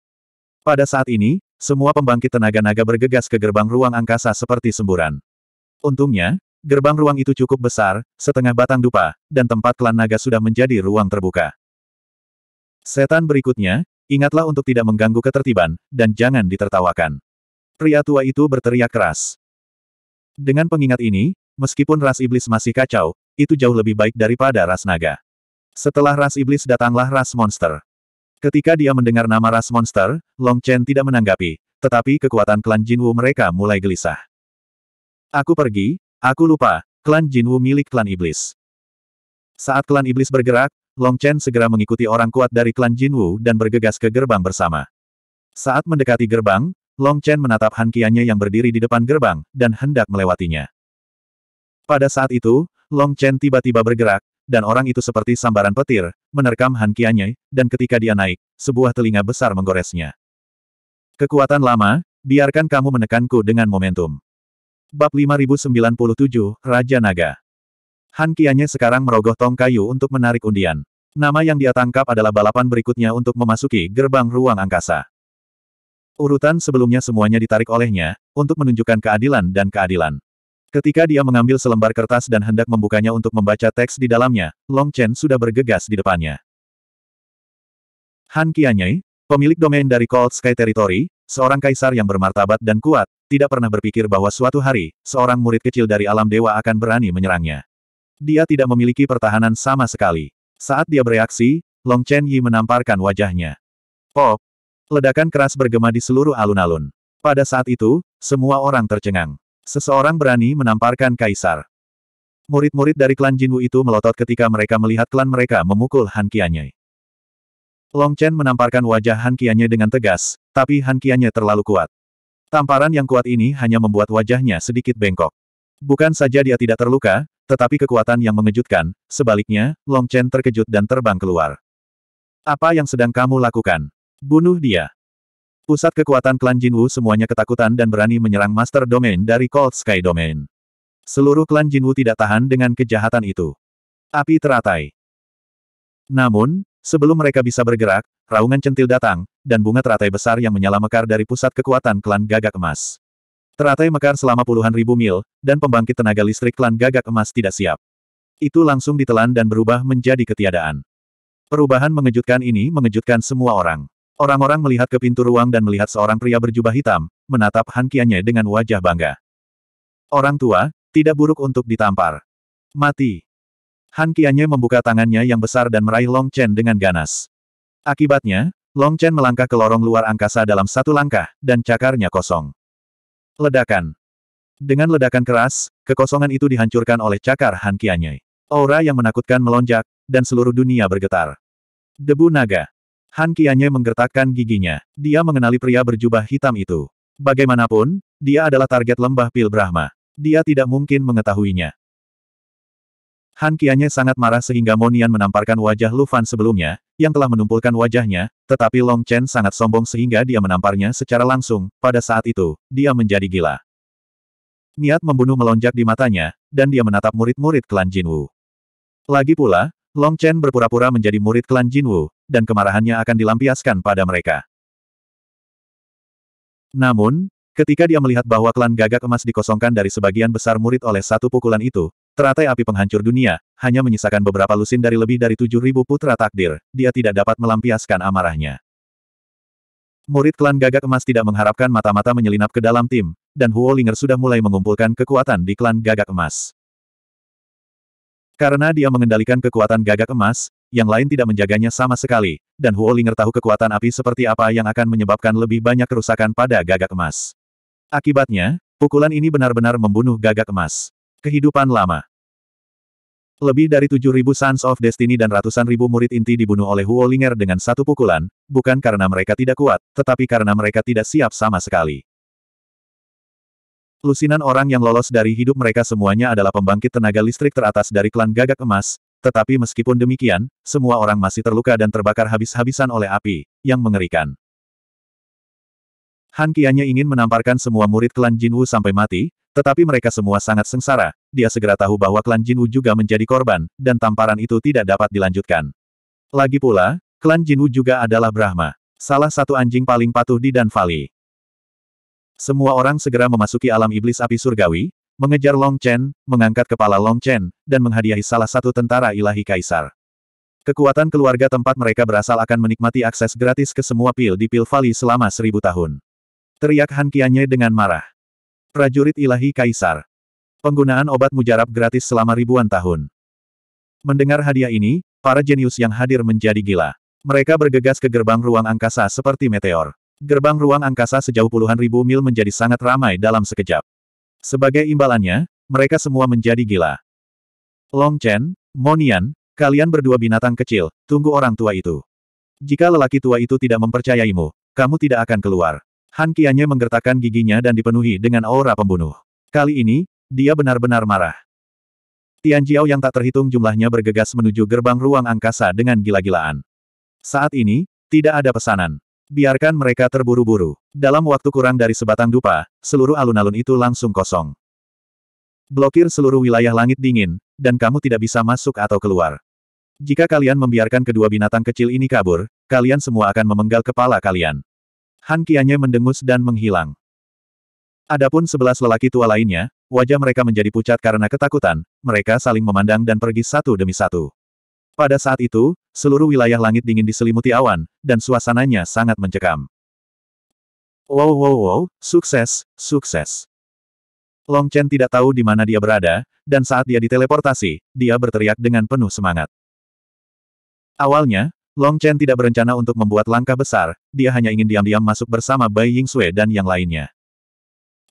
Pada saat ini, semua pembangkit tenaga naga bergegas ke gerbang ruang angkasa seperti semburan. Untungnya, gerbang ruang itu cukup besar, setengah batang dupa, dan tempat klan naga sudah menjadi ruang terbuka. Setan berikutnya, ingatlah untuk tidak mengganggu ketertiban, dan jangan ditertawakan. Pria tua itu berteriak keras. Dengan pengingat ini, Meskipun ras iblis masih kacau, itu jauh lebih baik daripada ras naga. Setelah ras iblis datanglah ras monster. Ketika dia mendengar nama ras monster, Long Chen tidak menanggapi, tetapi kekuatan klan Jinwu mereka mulai gelisah. Aku pergi, aku lupa, klan Jinwu milik klan iblis. Saat klan iblis bergerak, Long Chen segera mengikuti orang kuat dari klan Jinwu dan bergegas ke gerbang bersama. Saat mendekati gerbang, Long Chen menatap Han yang berdiri di depan gerbang, dan hendak melewatinya. Pada saat itu, Long Chen tiba-tiba bergerak, dan orang itu seperti sambaran petir, menerkam Han Qianye, dan ketika dia naik, sebuah telinga besar menggoresnya. Kekuatan lama, biarkan kamu menekanku dengan momentum. Bab 5097, Raja Naga Han Qianye sekarang merogoh tong kayu untuk menarik undian. Nama yang dia tangkap adalah balapan berikutnya untuk memasuki gerbang ruang angkasa. Urutan sebelumnya semuanya ditarik olehnya, untuk menunjukkan keadilan dan keadilan. Ketika dia mengambil selembar kertas dan hendak membukanya untuk membaca teks di dalamnya, Long Chen sudah bergegas di depannya. Han Qianyai, pemilik domain dari Cold Sky Territory, seorang kaisar yang bermartabat dan kuat, tidak pernah berpikir bahwa suatu hari, seorang murid kecil dari alam dewa akan berani menyerangnya. Dia tidak memiliki pertahanan sama sekali. Saat dia bereaksi, Long Chen Yi menamparkan wajahnya. Pop! Oh! Ledakan keras bergema di seluruh alun-alun. Pada saat itu, semua orang tercengang. Seseorang berani menamparkan kaisar. Murid-murid dari klan Jinwu itu melotot ketika mereka melihat klan mereka memukul Han Qianye. Long Chen menamparkan wajah Han Qianye dengan tegas, tapi Han Qianye terlalu kuat. Tamparan yang kuat ini hanya membuat wajahnya sedikit bengkok. Bukan saja dia tidak terluka, tetapi kekuatan yang mengejutkan, sebaliknya, Long Chen terkejut dan terbang keluar. Apa yang sedang kamu lakukan? Bunuh dia. Pusat kekuatan klan Jinwu semuanya ketakutan dan berani menyerang Master Domain dari Cold Sky Domain. Seluruh klan Jinwu tidak tahan dengan kejahatan itu. Api teratai. Namun, sebelum mereka bisa bergerak, raungan centil datang, dan bunga teratai besar yang menyala mekar dari pusat kekuatan klan gagak emas. Teratai mekar selama puluhan ribu mil, dan pembangkit tenaga listrik klan gagak emas tidak siap. Itu langsung ditelan dan berubah menjadi ketiadaan. Perubahan mengejutkan ini mengejutkan semua orang. Orang-orang melihat ke pintu ruang dan melihat seorang pria berjubah hitam, menatap Han Kianye dengan wajah bangga. Orang tua, tidak buruk untuk ditampar. Mati. Han Kianye membuka tangannya yang besar dan meraih Long Chen dengan ganas. Akibatnya, Long Chen melangkah ke lorong luar angkasa dalam satu langkah, dan cakarnya kosong. Ledakan. Dengan ledakan keras, kekosongan itu dihancurkan oleh cakar Han Kianye. Aura yang menakutkan melonjak, dan seluruh dunia bergetar. Debu naga. Han Qianye menggertakkan giginya. Dia mengenali pria berjubah hitam itu. Bagaimanapun, dia adalah target lembah pil Brahma. Dia tidak mungkin mengetahuinya. Han Qianye sangat marah sehingga Monian menamparkan wajah Lufan sebelumnya, yang telah menumpulkan wajahnya, tetapi Long Chen sangat sombong sehingga dia menamparnya secara langsung, pada saat itu, dia menjadi gila. Niat membunuh melonjak di matanya, dan dia menatap murid-murid klan Jinwu. Lagi pula, Long Chen berpura-pura menjadi murid klan Jinwu, dan kemarahannya akan dilampiaskan pada mereka. Namun, ketika dia melihat bahwa klan gagak emas dikosongkan dari sebagian besar murid oleh satu pukulan itu, teratai api penghancur dunia, hanya menyisakan beberapa lusin dari lebih dari 7.000 putra takdir, dia tidak dapat melampiaskan amarahnya. Murid klan gagak emas tidak mengharapkan mata-mata menyelinap ke dalam tim, dan Huo Linger sudah mulai mengumpulkan kekuatan di klan gagak emas. Karena dia mengendalikan kekuatan gagak emas, yang lain tidak menjaganya sama sekali, dan Huo Ling tahu kekuatan api seperti apa yang akan menyebabkan lebih banyak kerusakan pada gagak emas. Akibatnya, pukulan ini benar-benar membunuh gagak emas. Kehidupan lama lebih dari 7.000 Sons of Destiny dan ratusan ribu murid inti dibunuh oleh Huo Ling'er dengan satu pukulan, bukan karena mereka tidak kuat, tetapi karena mereka tidak siap sama sekali. Lusinan orang yang lolos dari hidup mereka semuanya adalah pembangkit tenaga listrik teratas dari klan gagak emas, tetapi meskipun demikian, semua orang masih terluka dan terbakar habis-habisan oleh api, yang mengerikan. Han Kianya ingin menamparkan semua murid klan Jinwu sampai mati, tetapi mereka semua sangat sengsara, dia segera tahu bahwa klan Jinwu juga menjadi korban, dan tamparan itu tidak dapat dilanjutkan. Lagi pula, klan Jinwu juga adalah Brahma, salah satu anjing paling patuh di Dan Valley. Semua orang segera memasuki alam iblis api surgawi, mengejar Long Chen, mengangkat kepala Long Chen, dan menghadiahi salah satu tentara ilahi kaisar. Kekuatan keluarga tempat mereka berasal akan menikmati akses gratis ke semua pil di Pil Valley selama seribu tahun. Teriak Han Qianye dengan marah. Prajurit ilahi kaisar. Penggunaan obat mujarab gratis selama ribuan tahun. Mendengar hadiah ini, para jenius yang hadir menjadi gila. Mereka bergegas ke gerbang ruang angkasa seperti meteor. Gerbang ruang angkasa sejauh puluhan ribu mil menjadi sangat ramai dalam sekejap. Sebagai imbalannya, mereka semua menjadi gila. Long Chen, Monian, kalian berdua binatang kecil, tunggu orang tua itu. Jika lelaki tua itu tidak mempercayaimu, kamu tidak akan keluar. Han Kianye menggertakkan giginya dan dipenuhi dengan aura pembunuh. Kali ini, dia benar-benar marah. Tian Jiao yang tak terhitung jumlahnya bergegas menuju gerbang ruang angkasa dengan gila-gilaan. Saat ini, tidak ada pesanan. Biarkan mereka terburu-buru. Dalam waktu kurang dari sebatang dupa, seluruh alun-alun itu langsung kosong. Blokir seluruh wilayah langit dingin, dan kamu tidak bisa masuk atau keluar. Jika kalian membiarkan kedua binatang kecil ini kabur, kalian semua akan memenggal kepala kalian. Han Kianye mendengus dan menghilang. Adapun sebelas lelaki tua lainnya, wajah mereka menjadi pucat karena ketakutan, mereka saling memandang dan pergi satu demi satu. Pada saat itu, seluruh wilayah langit dingin diselimuti awan, dan suasananya sangat mencekam. Wow wow wow, sukses, sukses. Long Chen tidak tahu di mana dia berada, dan saat dia diteleportasi, dia berteriak dengan penuh semangat. Awalnya, Long Chen tidak berencana untuk membuat langkah besar, dia hanya ingin diam-diam masuk bersama Bai Ying Yingxue dan yang lainnya.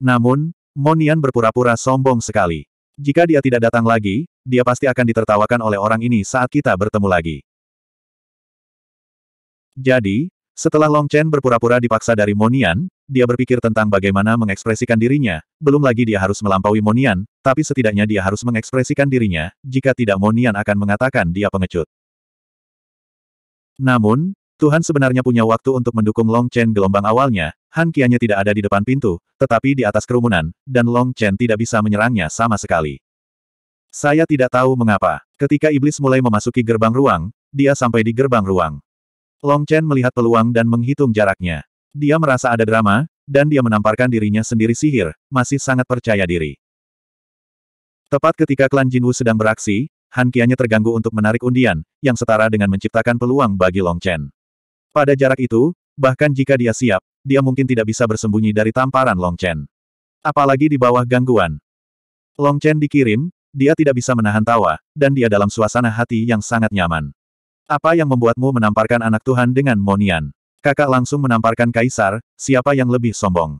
Namun, Monian berpura-pura sombong sekali. Jika dia tidak datang lagi, dia pasti akan ditertawakan oleh orang ini saat kita bertemu lagi. Jadi, setelah Long Chen berpura-pura dipaksa dari Monian, dia berpikir tentang bagaimana mengekspresikan dirinya, belum lagi dia harus melampaui Monian, tapi setidaknya dia harus mengekspresikan dirinya, jika tidak Monian akan mengatakan dia pengecut. Namun, Tuhan sebenarnya punya waktu untuk mendukung Long Chen gelombang awalnya, Han Qiannya tidak ada di depan pintu, tetapi di atas kerumunan, dan Long Chen tidak bisa menyerangnya sama sekali. Saya tidak tahu mengapa, ketika iblis mulai memasuki gerbang ruang, dia sampai di gerbang ruang. Long Chen melihat peluang dan menghitung jaraknya. Dia merasa ada drama, dan dia menamparkan dirinya sendiri sihir, masih sangat percaya diri. Tepat ketika klan Jinwu sedang beraksi, Han Qiannya terganggu untuk menarik undian, yang setara dengan menciptakan peluang bagi Long Chen. Pada jarak itu, bahkan jika dia siap, dia mungkin tidak bisa bersembunyi dari tamparan Long Chen. Apalagi di bawah gangguan. Long Chen dikirim, dia tidak bisa menahan tawa, dan dia dalam suasana hati yang sangat nyaman. Apa yang membuatmu menamparkan anak Tuhan dengan Monian? Kakak langsung menamparkan kaisar, siapa yang lebih sombong?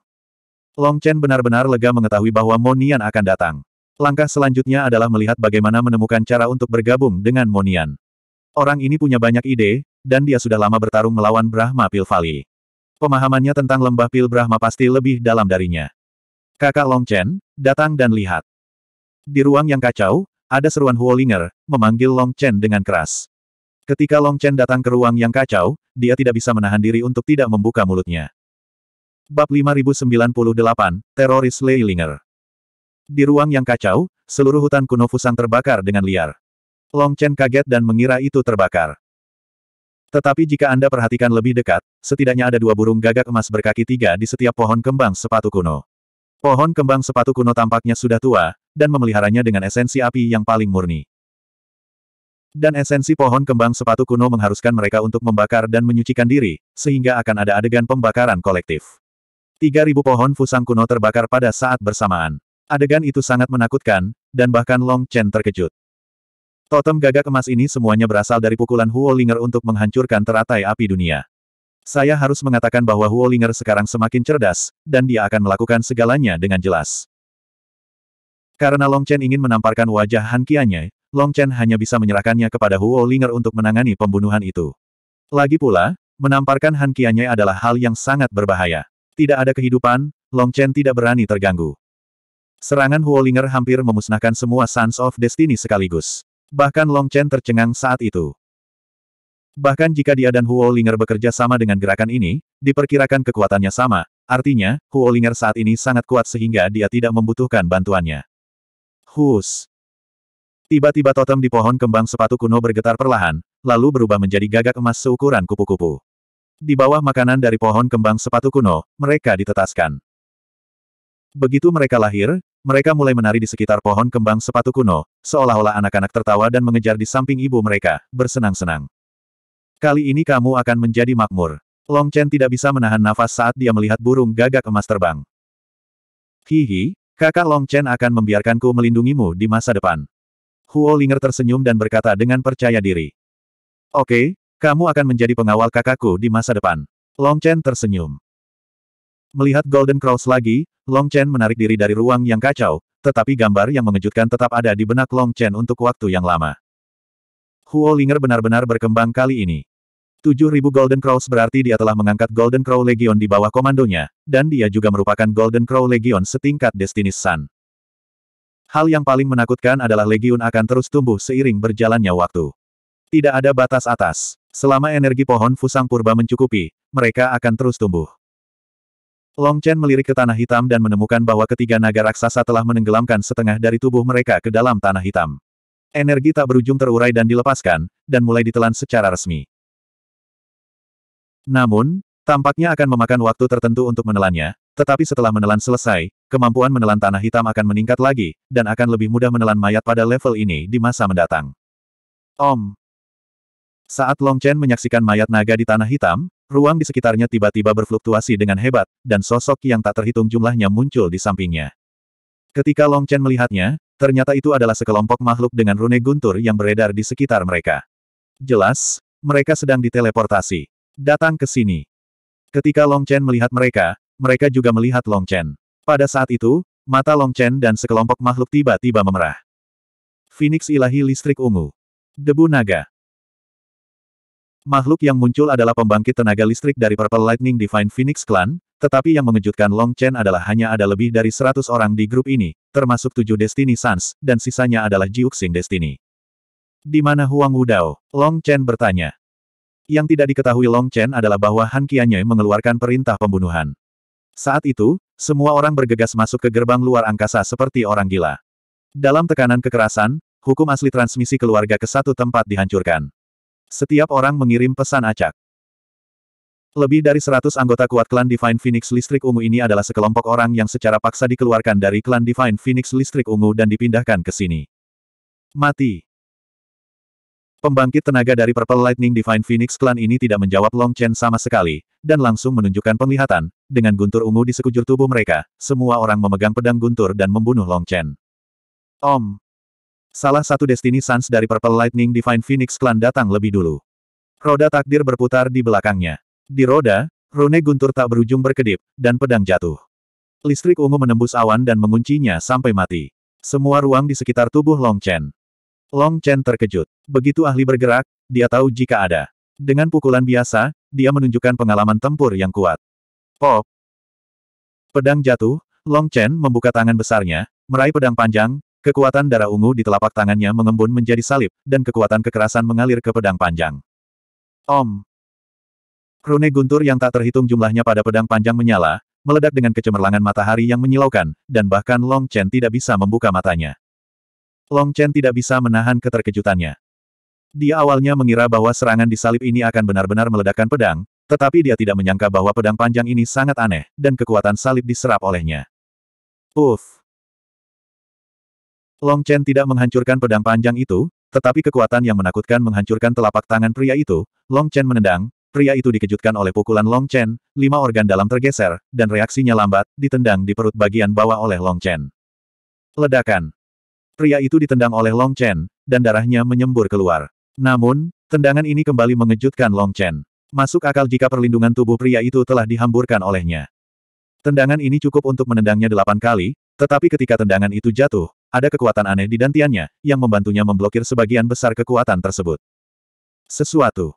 Long Chen benar-benar lega mengetahui bahwa Monian akan datang. Langkah selanjutnya adalah melihat bagaimana menemukan cara untuk bergabung dengan Monian. Orang ini punya banyak ide, dan dia sudah lama bertarung melawan Brahma Pilvali. Pemahamannya tentang lembah Pil Brahma pasti lebih dalam darinya. Kakak Long Chen, datang dan lihat. Di ruang yang kacau, ada seruan Huolinger, memanggil Long Chen dengan keras. Ketika Long Chen datang ke ruang yang kacau, dia tidak bisa menahan diri untuk tidak membuka mulutnya. Bab 5098, Teroris Leilinger Di ruang yang kacau, seluruh hutan kuno Fusang terbakar dengan liar. Long Chen kaget dan mengira itu terbakar. Tetapi jika Anda perhatikan lebih dekat, setidaknya ada dua burung gagak emas berkaki tiga di setiap pohon kembang sepatu kuno. Pohon kembang sepatu kuno tampaknya sudah tua, dan memeliharanya dengan esensi api yang paling murni dan esensi pohon kembang sepatu kuno mengharuskan mereka untuk membakar dan menyucikan diri, sehingga akan ada adegan pembakaran kolektif. 3.000 pohon fusang kuno terbakar pada saat bersamaan. Adegan itu sangat menakutkan, dan bahkan Long Chen terkejut. Totem gagak emas ini semuanya berasal dari pukulan Huolinger untuk menghancurkan teratai api dunia. Saya harus mengatakan bahwa Huolinger sekarang semakin cerdas, dan dia akan melakukan segalanya dengan jelas. Karena Long Chen ingin menamparkan wajah Hankianya, Long Chen hanya bisa menyerahkannya kepada Huo Linger untuk menangani pembunuhan itu. Lagi pula, menamparkan Han Qianye adalah hal yang sangat berbahaya. Tidak ada kehidupan, Long Chen tidak berani terganggu. Serangan Huo Linger hampir memusnahkan semua Sons of Destiny sekaligus. Bahkan Long Chen tercengang saat itu. Bahkan jika dia dan Huo Linger bekerja sama dengan gerakan ini, diperkirakan kekuatannya sama, artinya, Huo Linger saat ini sangat kuat sehingga dia tidak membutuhkan bantuannya. Hus! Tiba-tiba totem di pohon kembang sepatu kuno bergetar perlahan, lalu berubah menjadi gagak emas seukuran kupu-kupu. Di bawah makanan dari pohon kembang sepatu kuno, mereka ditetaskan. Begitu mereka lahir, mereka mulai menari di sekitar pohon kembang sepatu kuno, seolah-olah anak-anak tertawa dan mengejar di samping ibu mereka, bersenang-senang. Kali ini kamu akan menjadi makmur. Long Chen tidak bisa menahan nafas saat dia melihat burung gagak emas terbang. Hihi, kakak Long Chen akan membiarkanku melindungimu di masa depan. Huo Linger tersenyum dan berkata dengan percaya diri. Oke, kamu akan menjadi pengawal kakakku di masa depan. Long Chen tersenyum. Melihat Golden Cross lagi, Long Chen menarik diri dari ruang yang kacau, tetapi gambar yang mengejutkan tetap ada di benak Long Chen untuk waktu yang lama. Huo Linger benar-benar berkembang kali ini. 7.000 Golden Crows berarti dia telah mengangkat Golden Crow Legion di bawah komandonya, dan dia juga merupakan Golden Crow Legion setingkat Destiny Sun. Hal yang paling menakutkan adalah legiun akan terus tumbuh seiring berjalannya waktu. Tidak ada batas atas. Selama energi pohon fusang purba mencukupi, mereka akan terus tumbuh. Long Chen melirik ke tanah hitam dan menemukan bahwa ketiga naga raksasa telah menenggelamkan setengah dari tubuh mereka ke dalam tanah hitam. Energi tak berujung terurai dan dilepaskan, dan mulai ditelan secara resmi. Namun, tampaknya akan memakan waktu tertentu untuk menelannya, tetapi setelah menelan selesai, kemampuan menelan tanah hitam akan meningkat lagi, dan akan lebih mudah menelan mayat pada level ini di masa mendatang. Om. Saat Long Chen menyaksikan mayat naga di tanah hitam, ruang di sekitarnya tiba-tiba berfluktuasi dengan hebat, dan sosok yang tak terhitung jumlahnya muncul di sampingnya. Ketika Long Chen melihatnya, ternyata itu adalah sekelompok makhluk dengan rune guntur yang beredar di sekitar mereka. Jelas, mereka sedang diteleportasi. Datang ke sini. Ketika Long Chen melihat mereka, mereka juga melihat Long Chen. Pada saat itu, mata Long Chen dan sekelompok makhluk tiba-tiba memerah. Phoenix ilahi listrik ungu. Debu naga. Makhluk yang muncul adalah pembangkit tenaga listrik dari Purple Lightning Divine Phoenix Clan, tetapi yang mengejutkan Long Chen adalah hanya ada lebih dari 100 orang di grup ini, termasuk tujuh Destiny Suns, dan sisanya adalah Jiuxing Destiny. Di mana Huang Wudao? Long Chen bertanya. Yang tidak diketahui Long Chen adalah bahwa Han Qianye mengeluarkan perintah pembunuhan. Saat itu, semua orang bergegas masuk ke gerbang luar angkasa seperti orang gila. Dalam tekanan kekerasan, hukum asli transmisi keluarga ke satu tempat dihancurkan. Setiap orang mengirim pesan acak. Lebih dari 100 anggota kuat klan Divine Phoenix Listrik Ungu ini adalah sekelompok orang yang secara paksa dikeluarkan dari klan Divine Phoenix Listrik Ungu dan dipindahkan ke sini. Mati. Pembangkit tenaga dari Purple Lightning Divine Phoenix Clan ini tidak menjawab Long Chen sama sekali, dan langsung menunjukkan penglihatan, dengan guntur ungu di sekujur tubuh mereka, semua orang memegang pedang guntur dan membunuh Long Chen. Om. Salah satu Destiny Sans dari Purple Lightning Divine Phoenix Clan datang lebih dulu. Roda takdir berputar di belakangnya. Di roda, rune guntur tak berujung berkedip, dan pedang jatuh. Listrik ungu menembus awan dan menguncinya sampai mati. Semua ruang di sekitar tubuh Long Chen. Long Chen terkejut. Begitu ahli bergerak, dia tahu jika ada. Dengan pukulan biasa, dia menunjukkan pengalaman tempur yang kuat. Pop! Pedang jatuh, Long Chen membuka tangan besarnya, meraih pedang panjang, kekuatan darah ungu di telapak tangannya mengembun menjadi salib, dan kekuatan kekerasan mengalir ke pedang panjang. Om! Rune guntur yang tak terhitung jumlahnya pada pedang panjang menyala, meledak dengan kecemerlangan matahari yang menyilaukan, dan bahkan Long Chen tidak bisa membuka matanya. Long Chen tidak bisa menahan keterkejutannya. Dia awalnya mengira bahwa serangan di salib ini akan benar-benar meledakkan pedang, tetapi dia tidak menyangka bahwa pedang panjang ini sangat aneh, dan kekuatan salib diserap olehnya. Uff! Long Chen tidak menghancurkan pedang panjang itu, tetapi kekuatan yang menakutkan menghancurkan telapak tangan pria itu, Long Chen menendang, pria itu dikejutkan oleh pukulan Long Chen, lima organ dalam tergeser, dan reaksinya lambat, ditendang di perut bagian bawah oleh Long Chen. Ledakan Pria itu ditendang oleh Long Chen, dan darahnya menyembur keluar. Namun, tendangan ini kembali mengejutkan Long Chen. Masuk akal jika perlindungan tubuh pria itu telah dihamburkan olehnya. Tendangan ini cukup untuk menendangnya delapan kali, tetapi ketika tendangan itu jatuh, ada kekuatan aneh di dantiannya, yang membantunya memblokir sebagian besar kekuatan tersebut. Sesuatu.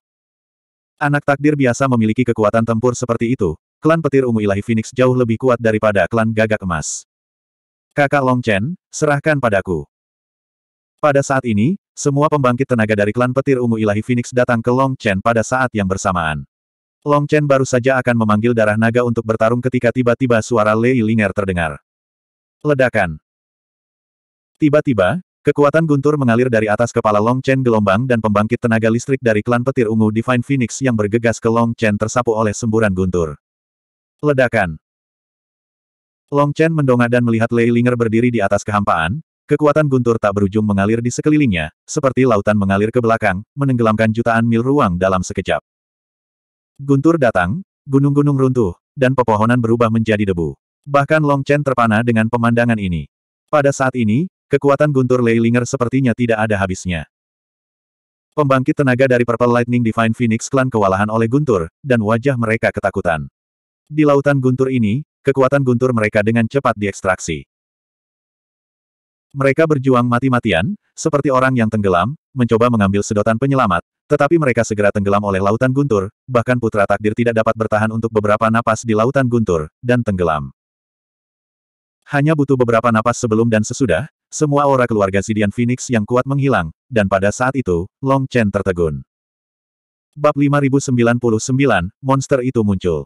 Anak takdir biasa memiliki kekuatan tempur seperti itu, klan petir ungu ilahi Phoenix jauh lebih kuat daripada klan gagak emas. Kakak Long Chen, serahkan padaku. Pada saat ini, semua pembangkit tenaga dari klan petir ungu ilahi Phoenix datang ke Long Chen pada saat yang bersamaan. Long Chen baru saja akan memanggil darah naga untuk bertarung ketika tiba-tiba suara Lei Linger terdengar. Ledakan. Tiba-tiba, kekuatan guntur mengalir dari atas kepala Long Chen gelombang dan pembangkit tenaga listrik dari klan petir ungu Divine Phoenix yang bergegas ke Long Chen tersapu oleh semburan guntur. Ledakan. Long Chen mendongak dan melihat Lei Linger berdiri di atas kehampaan, kekuatan guntur tak berujung mengalir di sekelilingnya, seperti lautan mengalir ke belakang, menenggelamkan jutaan mil ruang dalam sekejap. Guntur datang, gunung-gunung runtuh, dan pepohonan berubah menjadi debu. Bahkan Long Chen terpana dengan pemandangan ini. Pada saat ini, kekuatan guntur Lei Linger sepertinya tidak ada habisnya. Pembangkit tenaga dari Purple Lightning Divine Phoenix Clan kewalahan oleh guntur, dan wajah mereka ketakutan. Di lautan guntur ini, kekuatan guntur mereka dengan cepat diekstraksi. Mereka berjuang mati-matian, seperti orang yang tenggelam, mencoba mengambil sedotan penyelamat, tetapi mereka segera tenggelam oleh lautan guntur, bahkan putra takdir tidak dapat bertahan untuk beberapa napas di lautan guntur, dan tenggelam. Hanya butuh beberapa napas sebelum dan sesudah, semua aura keluarga Sidian Phoenix yang kuat menghilang, dan pada saat itu, Long Chen tertegun. Bab 5099, monster itu muncul.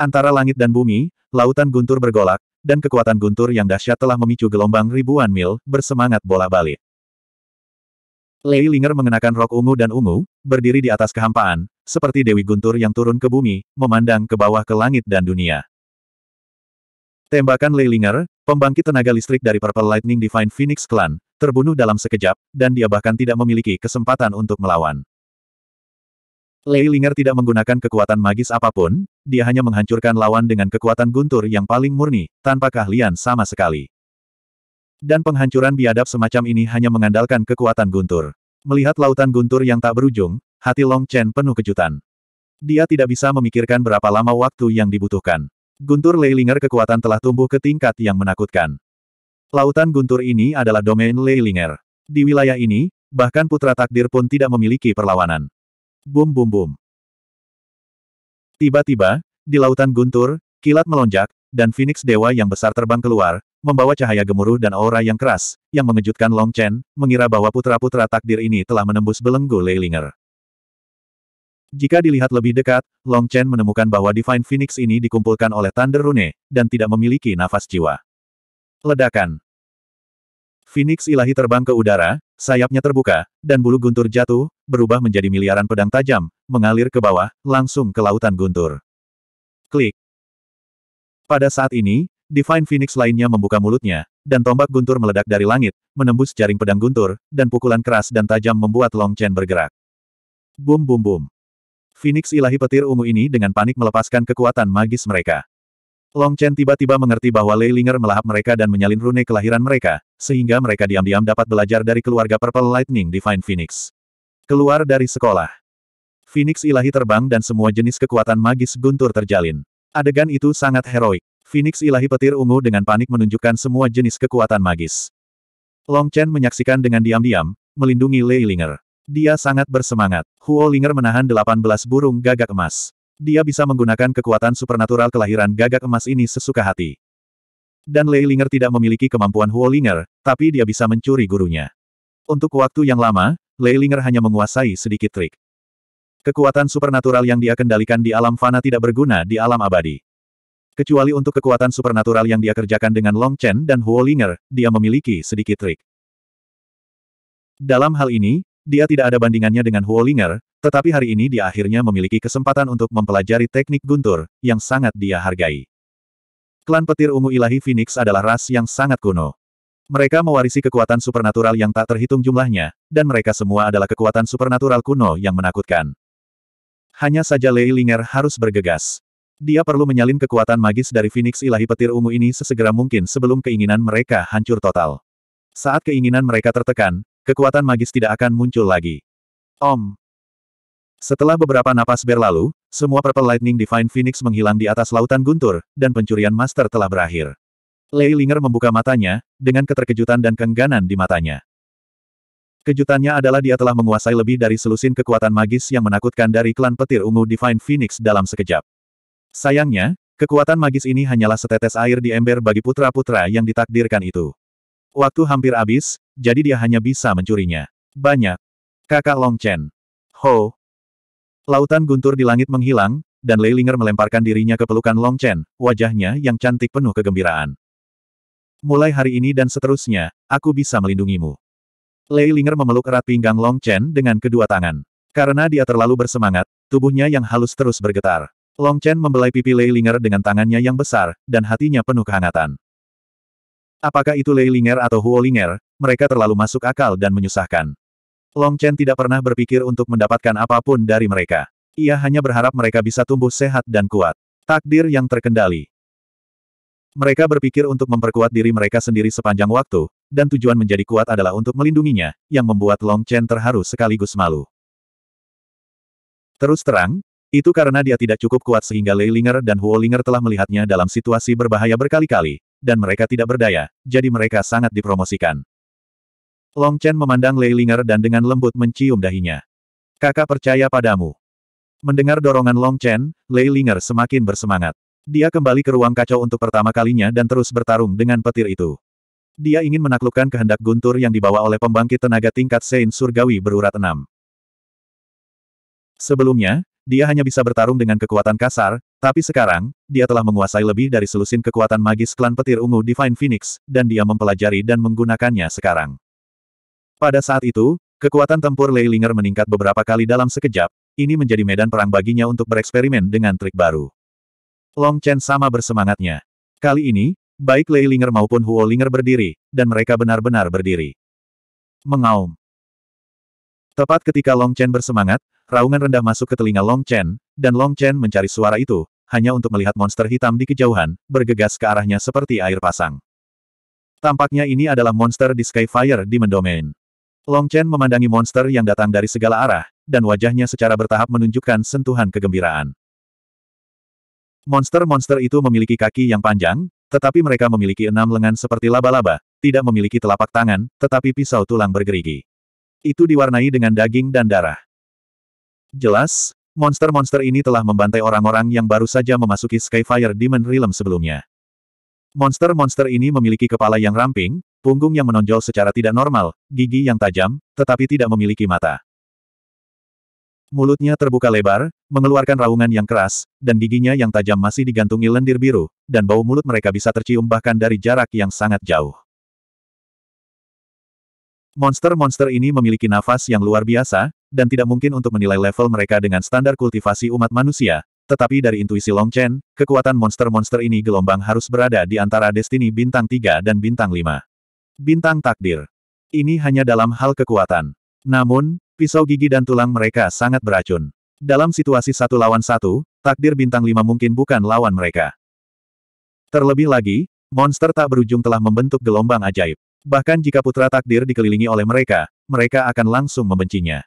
Antara langit dan bumi, lautan guntur bergolak, dan kekuatan guntur yang dahsyat telah memicu gelombang ribuan mil, bersemangat bola balik. Lei Linger mengenakan rok ungu dan ungu, berdiri di atas kehampaan, seperti Dewi Guntur yang turun ke bumi, memandang ke bawah ke langit dan dunia. Tembakan Lei Ling'er, pembangkit tenaga listrik dari Purple Lightning Divine Phoenix Clan, terbunuh dalam sekejap, dan dia bahkan tidak memiliki kesempatan untuk melawan. Lei Linger tidak menggunakan kekuatan magis apapun, dia hanya menghancurkan lawan dengan kekuatan guntur yang paling murni, tanpa keahlian sama sekali. Dan penghancuran biadab semacam ini hanya mengandalkan kekuatan guntur. Melihat lautan guntur yang tak berujung, hati Long Chen penuh kejutan. Dia tidak bisa memikirkan berapa lama waktu yang dibutuhkan. Guntur Leilinger kekuatan telah tumbuh ke tingkat yang menakutkan. Lautan guntur ini adalah domain Leilinger. Di wilayah ini, bahkan putra takdir pun tidak memiliki perlawanan. Bum bum bum. Tiba-tiba, di lautan guntur, kilat melonjak, dan Phoenix Dewa yang besar terbang keluar, membawa cahaya gemuruh dan aura yang keras, yang mengejutkan Long Chen, mengira bahwa putra-putra takdir ini telah menembus belenggu Leilinger. Jika dilihat lebih dekat, Long Chen menemukan bahwa Divine Phoenix ini dikumpulkan oleh Thunder Rune, dan tidak memiliki nafas jiwa. Ledakan Phoenix ilahi terbang ke udara, sayapnya terbuka, dan bulu guntur jatuh, berubah menjadi miliaran pedang tajam, mengalir ke bawah, langsung ke lautan guntur. Klik. Pada saat ini, Divine Phoenix lainnya membuka mulutnya, dan tombak guntur meledak dari langit, menembus jaring pedang guntur, dan pukulan keras dan tajam membuat Long Chen bergerak. Bum bum bum. Phoenix ilahi petir ungu ini dengan panik melepaskan kekuatan magis mereka. Long Chen tiba-tiba mengerti bahwa Lei Linger melahap mereka dan menyalin rune kelahiran mereka, sehingga mereka diam-diam dapat belajar dari keluarga Purple Lightning Divine Phoenix. Keluar dari sekolah. Phoenix ilahi terbang dan semua jenis kekuatan magis guntur terjalin. Adegan itu sangat heroik. Phoenix ilahi petir ungu dengan panik menunjukkan semua jenis kekuatan magis. Long Chen menyaksikan dengan diam-diam, melindungi Lei Linger. Dia sangat bersemangat. Huo Linger menahan 18 burung gagak emas dia bisa menggunakan kekuatan supernatural kelahiran gagak emas ini sesuka hati. Dan Lei Linger tidak memiliki kemampuan Huolinger, tapi dia bisa mencuri gurunya. Untuk waktu yang lama, Lei Linger hanya menguasai sedikit trik. Kekuatan supernatural yang dia kendalikan di alam fana tidak berguna di alam abadi. Kecuali untuk kekuatan supernatural yang dia kerjakan dengan Long Chen dan Huolinger, dia memiliki sedikit trik. Dalam hal ini, dia tidak ada bandingannya dengan Huolinger, tetapi hari ini dia akhirnya memiliki kesempatan untuk mempelajari teknik guntur, yang sangat dia hargai. Klan petir ungu ilahi Phoenix adalah ras yang sangat kuno. Mereka mewarisi kekuatan supernatural yang tak terhitung jumlahnya, dan mereka semua adalah kekuatan supernatural kuno yang menakutkan. Hanya saja Lei Linger harus bergegas. Dia perlu menyalin kekuatan magis dari Phoenix ilahi petir ungu ini sesegera mungkin sebelum keinginan mereka hancur total. Saat keinginan mereka tertekan, kekuatan magis tidak akan muncul lagi. Om, setelah beberapa napas berlalu, semua Purple Lightning Divine Phoenix menghilang di atas lautan guntur, dan pencurian Master telah berakhir. Lei Linger membuka matanya, dengan keterkejutan dan kengganan di matanya. Kejutannya adalah dia telah menguasai lebih dari selusin kekuatan magis yang menakutkan dari klan petir ungu Divine Phoenix dalam sekejap. Sayangnya, kekuatan magis ini hanyalah setetes air di ember bagi putra-putra yang ditakdirkan itu. Waktu hampir habis, jadi dia hanya bisa mencurinya. Banyak. Kakak Long Chen. Ho, Lautan guntur di langit menghilang, dan Lei Ling'er melemparkan dirinya ke pelukan Long Chen, wajahnya yang cantik penuh kegembiraan. Mulai hari ini dan seterusnya, aku bisa melindungimu. Lei Ling'er memeluk erat pinggang Long Chen dengan kedua tangan. Karena dia terlalu bersemangat, tubuhnya yang halus terus bergetar. Long Chen membelai pipi Lei Ling'er dengan tangannya yang besar, dan hatinya penuh kehangatan. Apakah itu Lei Ling'er atau Huo Ling'er? mereka terlalu masuk akal dan menyusahkan. Long Chen tidak pernah berpikir untuk mendapatkan apapun dari mereka. Ia hanya berharap mereka bisa tumbuh sehat dan kuat. Takdir yang terkendali. Mereka berpikir untuk memperkuat diri mereka sendiri sepanjang waktu, dan tujuan menjadi kuat adalah untuk melindunginya, yang membuat Long Chen terharu sekaligus malu. Terus terang, itu karena dia tidak cukup kuat sehingga Lei Ling'er dan Huo Ling'er telah melihatnya dalam situasi berbahaya berkali-kali, dan mereka tidak berdaya, jadi mereka sangat dipromosikan. Long Chen memandang Lei Ling'er dan dengan lembut mencium dahinya. Kakak percaya padamu. Mendengar dorongan Long Chen, Lei Ling'er semakin bersemangat. Dia kembali ke ruang kacau untuk pertama kalinya dan terus bertarung dengan petir itu. Dia ingin menaklukkan kehendak guntur yang dibawa oleh pembangkit tenaga tingkat Sein Surgawi berurat enam. Sebelumnya, dia hanya bisa bertarung dengan kekuatan kasar, tapi sekarang, dia telah menguasai lebih dari selusin kekuatan magis klan petir ungu Divine Phoenix, dan dia mempelajari dan menggunakannya sekarang. Pada saat itu, kekuatan tempur Lei Ling'er meningkat beberapa kali dalam sekejap, ini menjadi medan perang baginya untuk bereksperimen dengan trik baru. Long Chen sama bersemangatnya. Kali ini, baik Lei Ling'er maupun Huo Ling'er berdiri, dan mereka benar-benar berdiri. Mengaum. Tepat ketika Long Chen bersemangat, raungan rendah masuk ke telinga Long Chen, dan Long Chen mencari suara itu, hanya untuk melihat monster hitam di kejauhan, bergegas ke arahnya seperti air pasang. Tampaknya ini adalah monster di Skyfire di mendomain. Long Chen memandangi monster yang datang dari segala arah, dan wajahnya secara bertahap menunjukkan sentuhan kegembiraan. Monster-monster itu memiliki kaki yang panjang, tetapi mereka memiliki enam lengan seperti laba-laba, tidak memiliki telapak tangan, tetapi pisau tulang bergerigi. Itu diwarnai dengan daging dan darah. Jelas, monster-monster ini telah membantai orang-orang yang baru saja memasuki Skyfire Demon Realm sebelumnya. Monster-monster ini memiliki kepala yang ramping, Punggung yang menonjol secara tidak normal, gigi yang tajam, tetapi tidak memiliki mata. Mulutnya terbuka lebar, mengeluarkan raungan yang keras, dan giginya yang tajam masih digantungi lendir biru, dan bau mulut mereka bisa tercium bahkan dari jarak yang sangat jauh. Monster-monster ini memiliki nafas yang luar biasa, dan tidak mungkin untuk menilai level mereka dengan standar kultivasi umat manusia, tetapi dari intuisi Long Chen, kekuatan monster-monster ini gelombang harus berada di antara Destiny Bintang 3 dan Bintang 5. Bintang takdir. Ini hanya dalam hal kekuatan. Namun, pisau gigi dan tulang mereka sangat beracun. Dalam situasi satu lawan satu, takdir bintang lima mungkin bukan lawan mereka. Terlebih lagi, monster tak berujung telah membentuk gelombang ajaib. Bahkan jika putra takdir dikelilingi oleh mereka, mereka akan langsung membencinya.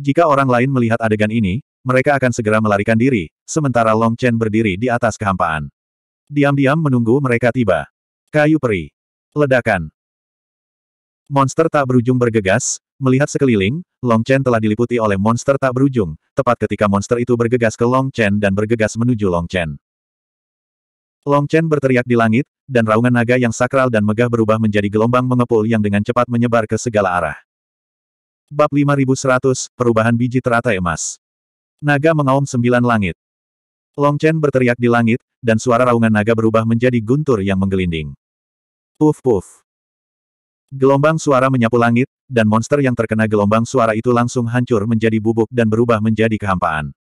Jika orang lain melihat adegan ini, mereka akan segera melarikan diri, sementara Long Chen berdiri di atas kehampaan. Diam-diam menunggu mereka tiba. Kayu peri. Ledakan. Monster tak berujung bergegas, melihat sekeliling, Long Chen telah diliputi oleh monster tak berujung, tepat ketika monster itu bergegas ke Long Chen dan bergegas menuju Long Chen. Long Chen berteriak di langit, dan raungan naga yang sakral dan megah berubah menjadi gelombang mengepul yang dengan cepat menyebar ke segala arah. Bab 5100, Perubahan Biji Teratai Emas Naga mengaum sembilan langit. Long Chen berteriak di langit, dan suara raungan naga berubah menjadi guntur yang menggelinding. Puf puf. Gelombang suara menyapu langit, dan monster yang terkena gelombang suara itu langsung hancur menjadi bubuk dan berubah menjadi kehampaan.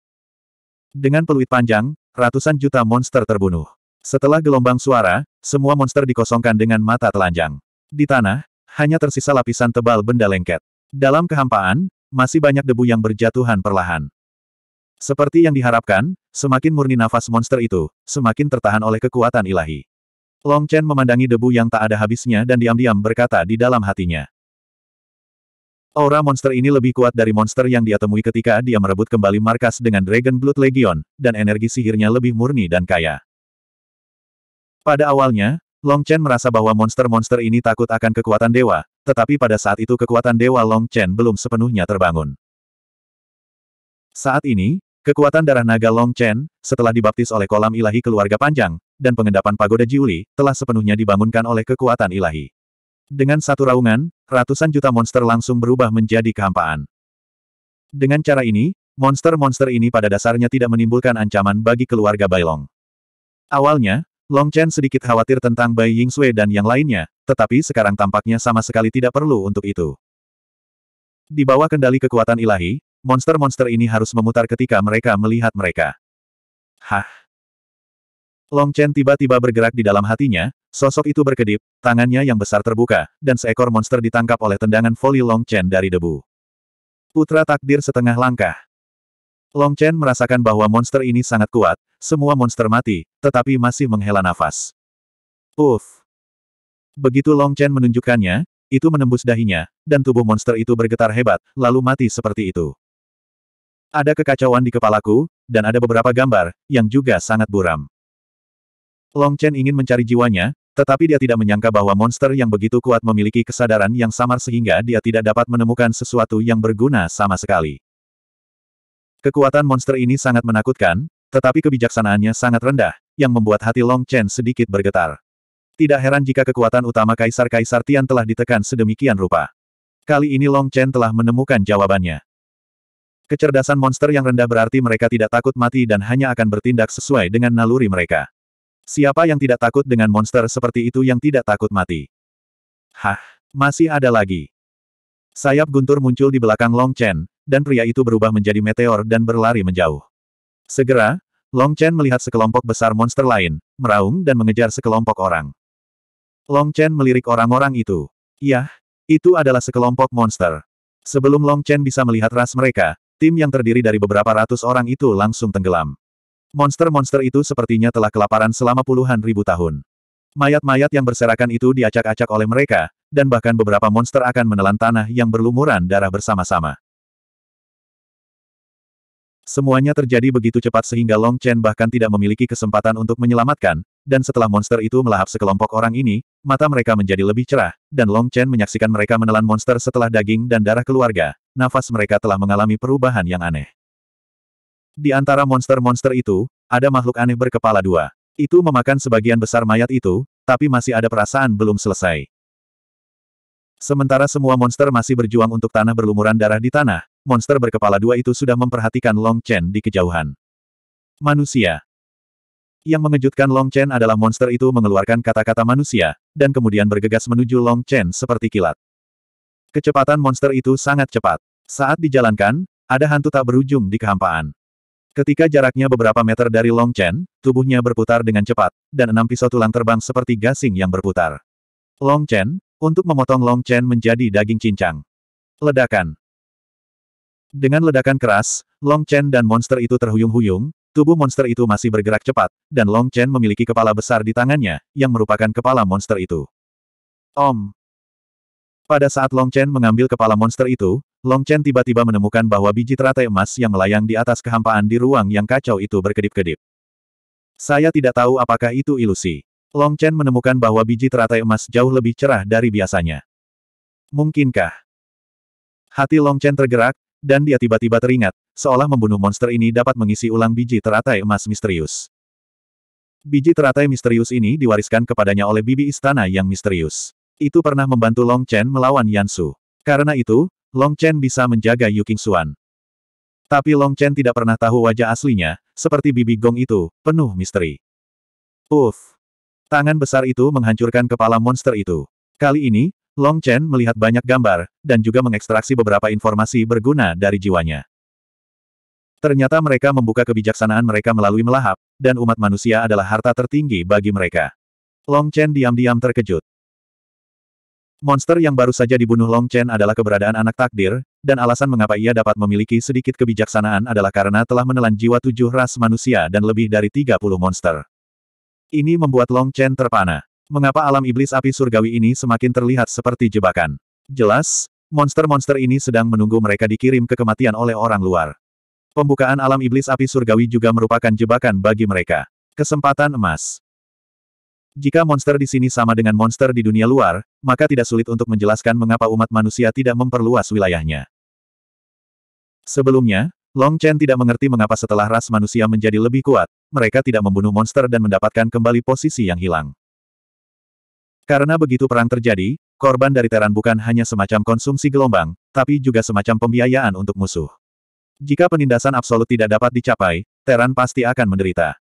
Dengan peluit panjang, ratusan juta monster terbunuh. Setelah gelombang suara, semua monster dikosongkan dengan mata telanjang. Di tanah, hanya tersisa lapisan tebal benda lengket. Dalam kehampaan, masih banyak debu yang berjatuhan perlahan. Seperti yang diharapkan, semakin murni nafas monster itu, semakin tertahan oleh kekuatan ilahi. Long Chen memandangi debu yang tak ada habisnya dan diam-diam berkata di dalam hatinya. Aura monster ini lebih kuat dari monster yang dia temui ketika dia merebut kembali markas dengan Dragon Blood Legion, dan energi sihirnya lebih murni dan kaya. Pada awalnya, Long Chen merasa bahwa monster-monster ini takut akan kekuatan dewa, tetapi pada saat itu kekuatan dewa Long Chen belum sepenuhnya terbangun. Saat ini, kekuatan darah naga Long Chen, setelah dibaptis oleh kolam ilahi keluarga panjang, dan pengendapan pagoda Jiuli, telah sepenuhnya dibangunkan oleh kekuatan ilahi. Dengan satu raungan, ratusan juta monster langsung berubah menjadi kehampaan. Dengan cara ini, monster-monster ini pada dasarnya tidak menimbulkan ancaman bagi keluarga Bailong. Awalnya, Long Chen sedikit khawatir tentang Bai Ying Yingxue dan yang lainnya, tetapi sekarang tampaknya sama sekali tidak perlu untuk itu. Di bawah kendali kekuatan ilahi, monster-monster ini harus memutar ketika mereka melihat mereka. Hah? Long Chen tiba-tiba bergerak di dalam hatinya, sosok itu berkedip, tangannya yang besar terbuka, dan seekor monster ditangkap oleh tendangan voli Long Chen dari debu. Putra takdir setengah langkah. Long Chen merasakan bahwa monster ini sangat kuat, semua monster mati, tetapi masih menghela nafas. Uff! Begitu Long Chen menunjukkannya, itu menembus dahinya, dan tubuh monster itu bergetar hebat, lalu mati seperti itu. Ada kekacauan di kepalaku, dan ada beberapa gambar, yang juga sangat buram. Long Chen ingin mencari jiwanya, tetapi dia tidak menyangka bahwa monster yang begitu kuat memiliki kesadaran yang samar sehingga dia tidak dapat menemukan sesuatu yang berguna sama sekali. Kekuatan monster ini sangat menakutkan, tetapi kebijaksanaannya sangat rendah, yang membuat hati Long Chen sedikit bergetar. Tidak heran jika kekuatan utama Kaisar-Kaisar Tian telah ditekan sedemikian rupa. Kali ini Long Chen telah menemukan jawabannya. Kecerdasan monster yang rendah berarti mereka tidak takut mati dan hanya akan bertindak sesuai dengan naluri mereka. Siapa yang tidak takut dengan monster seperti itu yang tidak takut mati? Hah, masih ada lagi. Sayap guntur muncul di belakang Long Chen, dan pria itu berubah menjadi meteor dan berlari menjauh. Segera, Long Chen melihat sekelompok besar monster lain, meraung dan mengejar sekelompok orang. Long Chen melirik orang-orang itu. Yah, itu adalah sekelompok monster. Sebelum Long Chen bisa melihat ras mereka, tim yang terdiri dari beberapa ratus orang itu langsung tenggelam. Monster-monster itu sepertinya telah kelaparan selama puluhan ribu tahun. Mayat-mayat yang berserakan itu diacak-acak oleh mereka, dan bahkan beberapa monster akan menelan tanah yang berlumuran darah bersama-sama. Semuanya terjadi begitu cepat sehingga Long Chen bahkan tidak memiliki kesempatan untuk menyelamatkan, dan setelah monster itu melahap sekelompok orang ini, mata mereka menjadi lebih cerah, dan Long Chen menyaksikan mereka menelan monster setelah daging dan darah keluarga, nafas mereka telah mengalami perubahan yang aneh. Di antara monster-monster itu, ada makhluk aneh berkepala dua. Itu memakan sebagian besar mayat itu, tapi masih ada perasaan belum selesai. Sementara semua monster masih berjuang untuk tanah berlumuran darah di tanah, monster berkepala dua itu sudah memperhatikan Long Chen di kejauhan. Manusia. Yang mengejutkan Long Chen adalah monster itu mengeluarkan kata-kata manusia, dan kemudian bergegas menuju Long Chen seperti kilat. Kecepatan monster itu sangat cepat. Saat dijalankan, ada hantu tak berujung di kehampaan. Ketika jaraknya beberapa meter dari Long Chen, tubuhnya berputar dengan cepat, dan enam pisau tulang terbang seperti gasing yang berputar. Long Chen, untuk memotong Long Chen menjadi daging cincang. Ledakan. Dengan ledakan keras, Long Chen dan monster itu terhuyung-huyung, tubuh monster itu masih bergerak cepat, dan Long Chen memiliki kepala besar di tangannya, yang merupakan kepala monster itu. Om. Pada saat Long Chen mengambil kepala monster itu, Long Chen tiba-tiba menemukan bahwa biji teratai emas yang melayang di atas kehampaan di ruang yang kacau itu berkedip-kedip. Saya tidak tahu apakah itu ilusi. Long Chen menemukan bahwa biji teratai emas jauh lebih cerah dari biasanya. Mungkinkah? Hati Long Chen tergerak, dan dia tiba-tiba teringat, seolah membunuh monster ini dapat mengisi ulang biji teratai emas misterius. Biji teratai misterius ini diwariskan kepadanya oleh bibi istana yang misterius. Itu pernah membantu Long Chen melawan Yansu. Karena itu, Long Chen bisa menjaga Yu King Xuan. Tapi Long Chen tidak pernah tahu wajah aslinya, seperti bibi gong itu, penuh misteri. Uff! Tangan besar itu menghancurkan kepala monster itu. Kali ini, Long Chen melihat banyak gambar, dan juga mengekstraksi beberapa informasi berguna dari jiwanya. Ternyata mereka membuka kebijaksanaan mereka melalui melahap, dan umat manusia adalah harta tertinggi bagi mereka. Long Chen diam-diam terkejut. Monster yang baru saja dibunuh Long Chen adalah keberadaan anak takdir, dan alasan mengapa ia dapat memiliki sedikit kebijaksanaan adalah karena telah menelan jiwa tujuh ras manusia dan lebih dari 30 monster. Ini membuat Long Chen terpana. Mengapa alam iblis api surgawi ini semakin terlihat seperti jebakan? Jelas, monster-monster ini sedang menunggu mereka dikirim ke kematian oleh orang luar. Pembukaan alam iblis api surgawi juga merupakan jebakan bagi mereka. Kesempatan emas. Jika monster di sini sama dengan monster di dunia luar, maka tidak sulit untuk menjelaskan mengapa umat manusia tidak memperluas wilayahnya. Sebelumnya, Long Chen tidak mengerti mengapa setelah ras manusia menjadi lebih kuat, mereka tidak membunuh monster dan mendapatkan kembali posisi yang hilang. Karena begitu perang terjadi, korban dari Teran bukan hanya semacam konsumsi gelombang, tapi juga semacam pembiayaan untuk musuh. Jika penindasan absolut tidak dapat dicapai, Teran pasti akan menderita.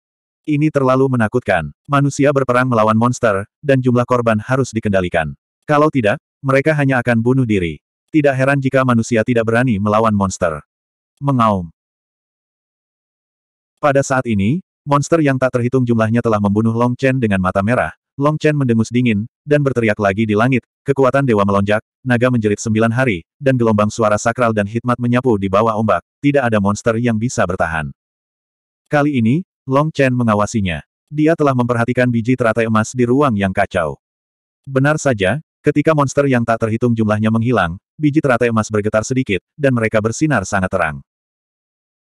Ini terlalu menakutkan. Manusia berperang melawan monster, dan jumlah korban harus dikendalikan. Kalau tidak, mereka hanya akan bunuh diri. Tidak heran jika manusia tidak berani melawan monster. Mengaum. Pada saat ini, monster yang tak terhitung jumlahnya telah membunuh Long Chen dengan mata merah. Long Chen mendengus dingin, dan berteriak lagi di langit, kekuatan dewa melonjak, naga menjerit sembilan hari, dan gelombang suara sakral dan hikmat menyapu di bawah ombak, tidak ada monster yang bisa bertahan. Kali ini, Long Chen mengawasinya. Dia telah memperhatikan biji teratai emas di ruang yang kacau. Benar saja, ketika monster yang tak terhitung jumlahnya menghilang, biji teratai emas bergetar sedikit, dan mereka bersinar sangat terang.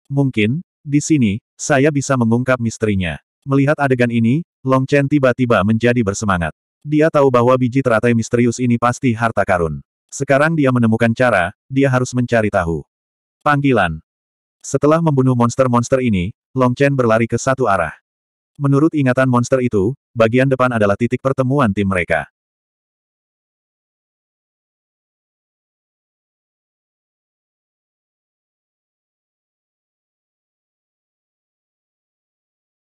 Mungkin, di sini, saya bisa mengungkap misterinya. Melihat adegan ini, Long Chen tiba-tiba menjadi bersemangat. Dia tahu bahwa biji teratai misterius ini pasti harta karun. Sekarang dia menemukan cara, dia harus mencari tahu. Panggilan. Setelah membunuh monster-monster ini, Long Chen berlari ke satu arah. Menurut ingatan monster itu, bagian depan adalah titik pertemuan tim mereka.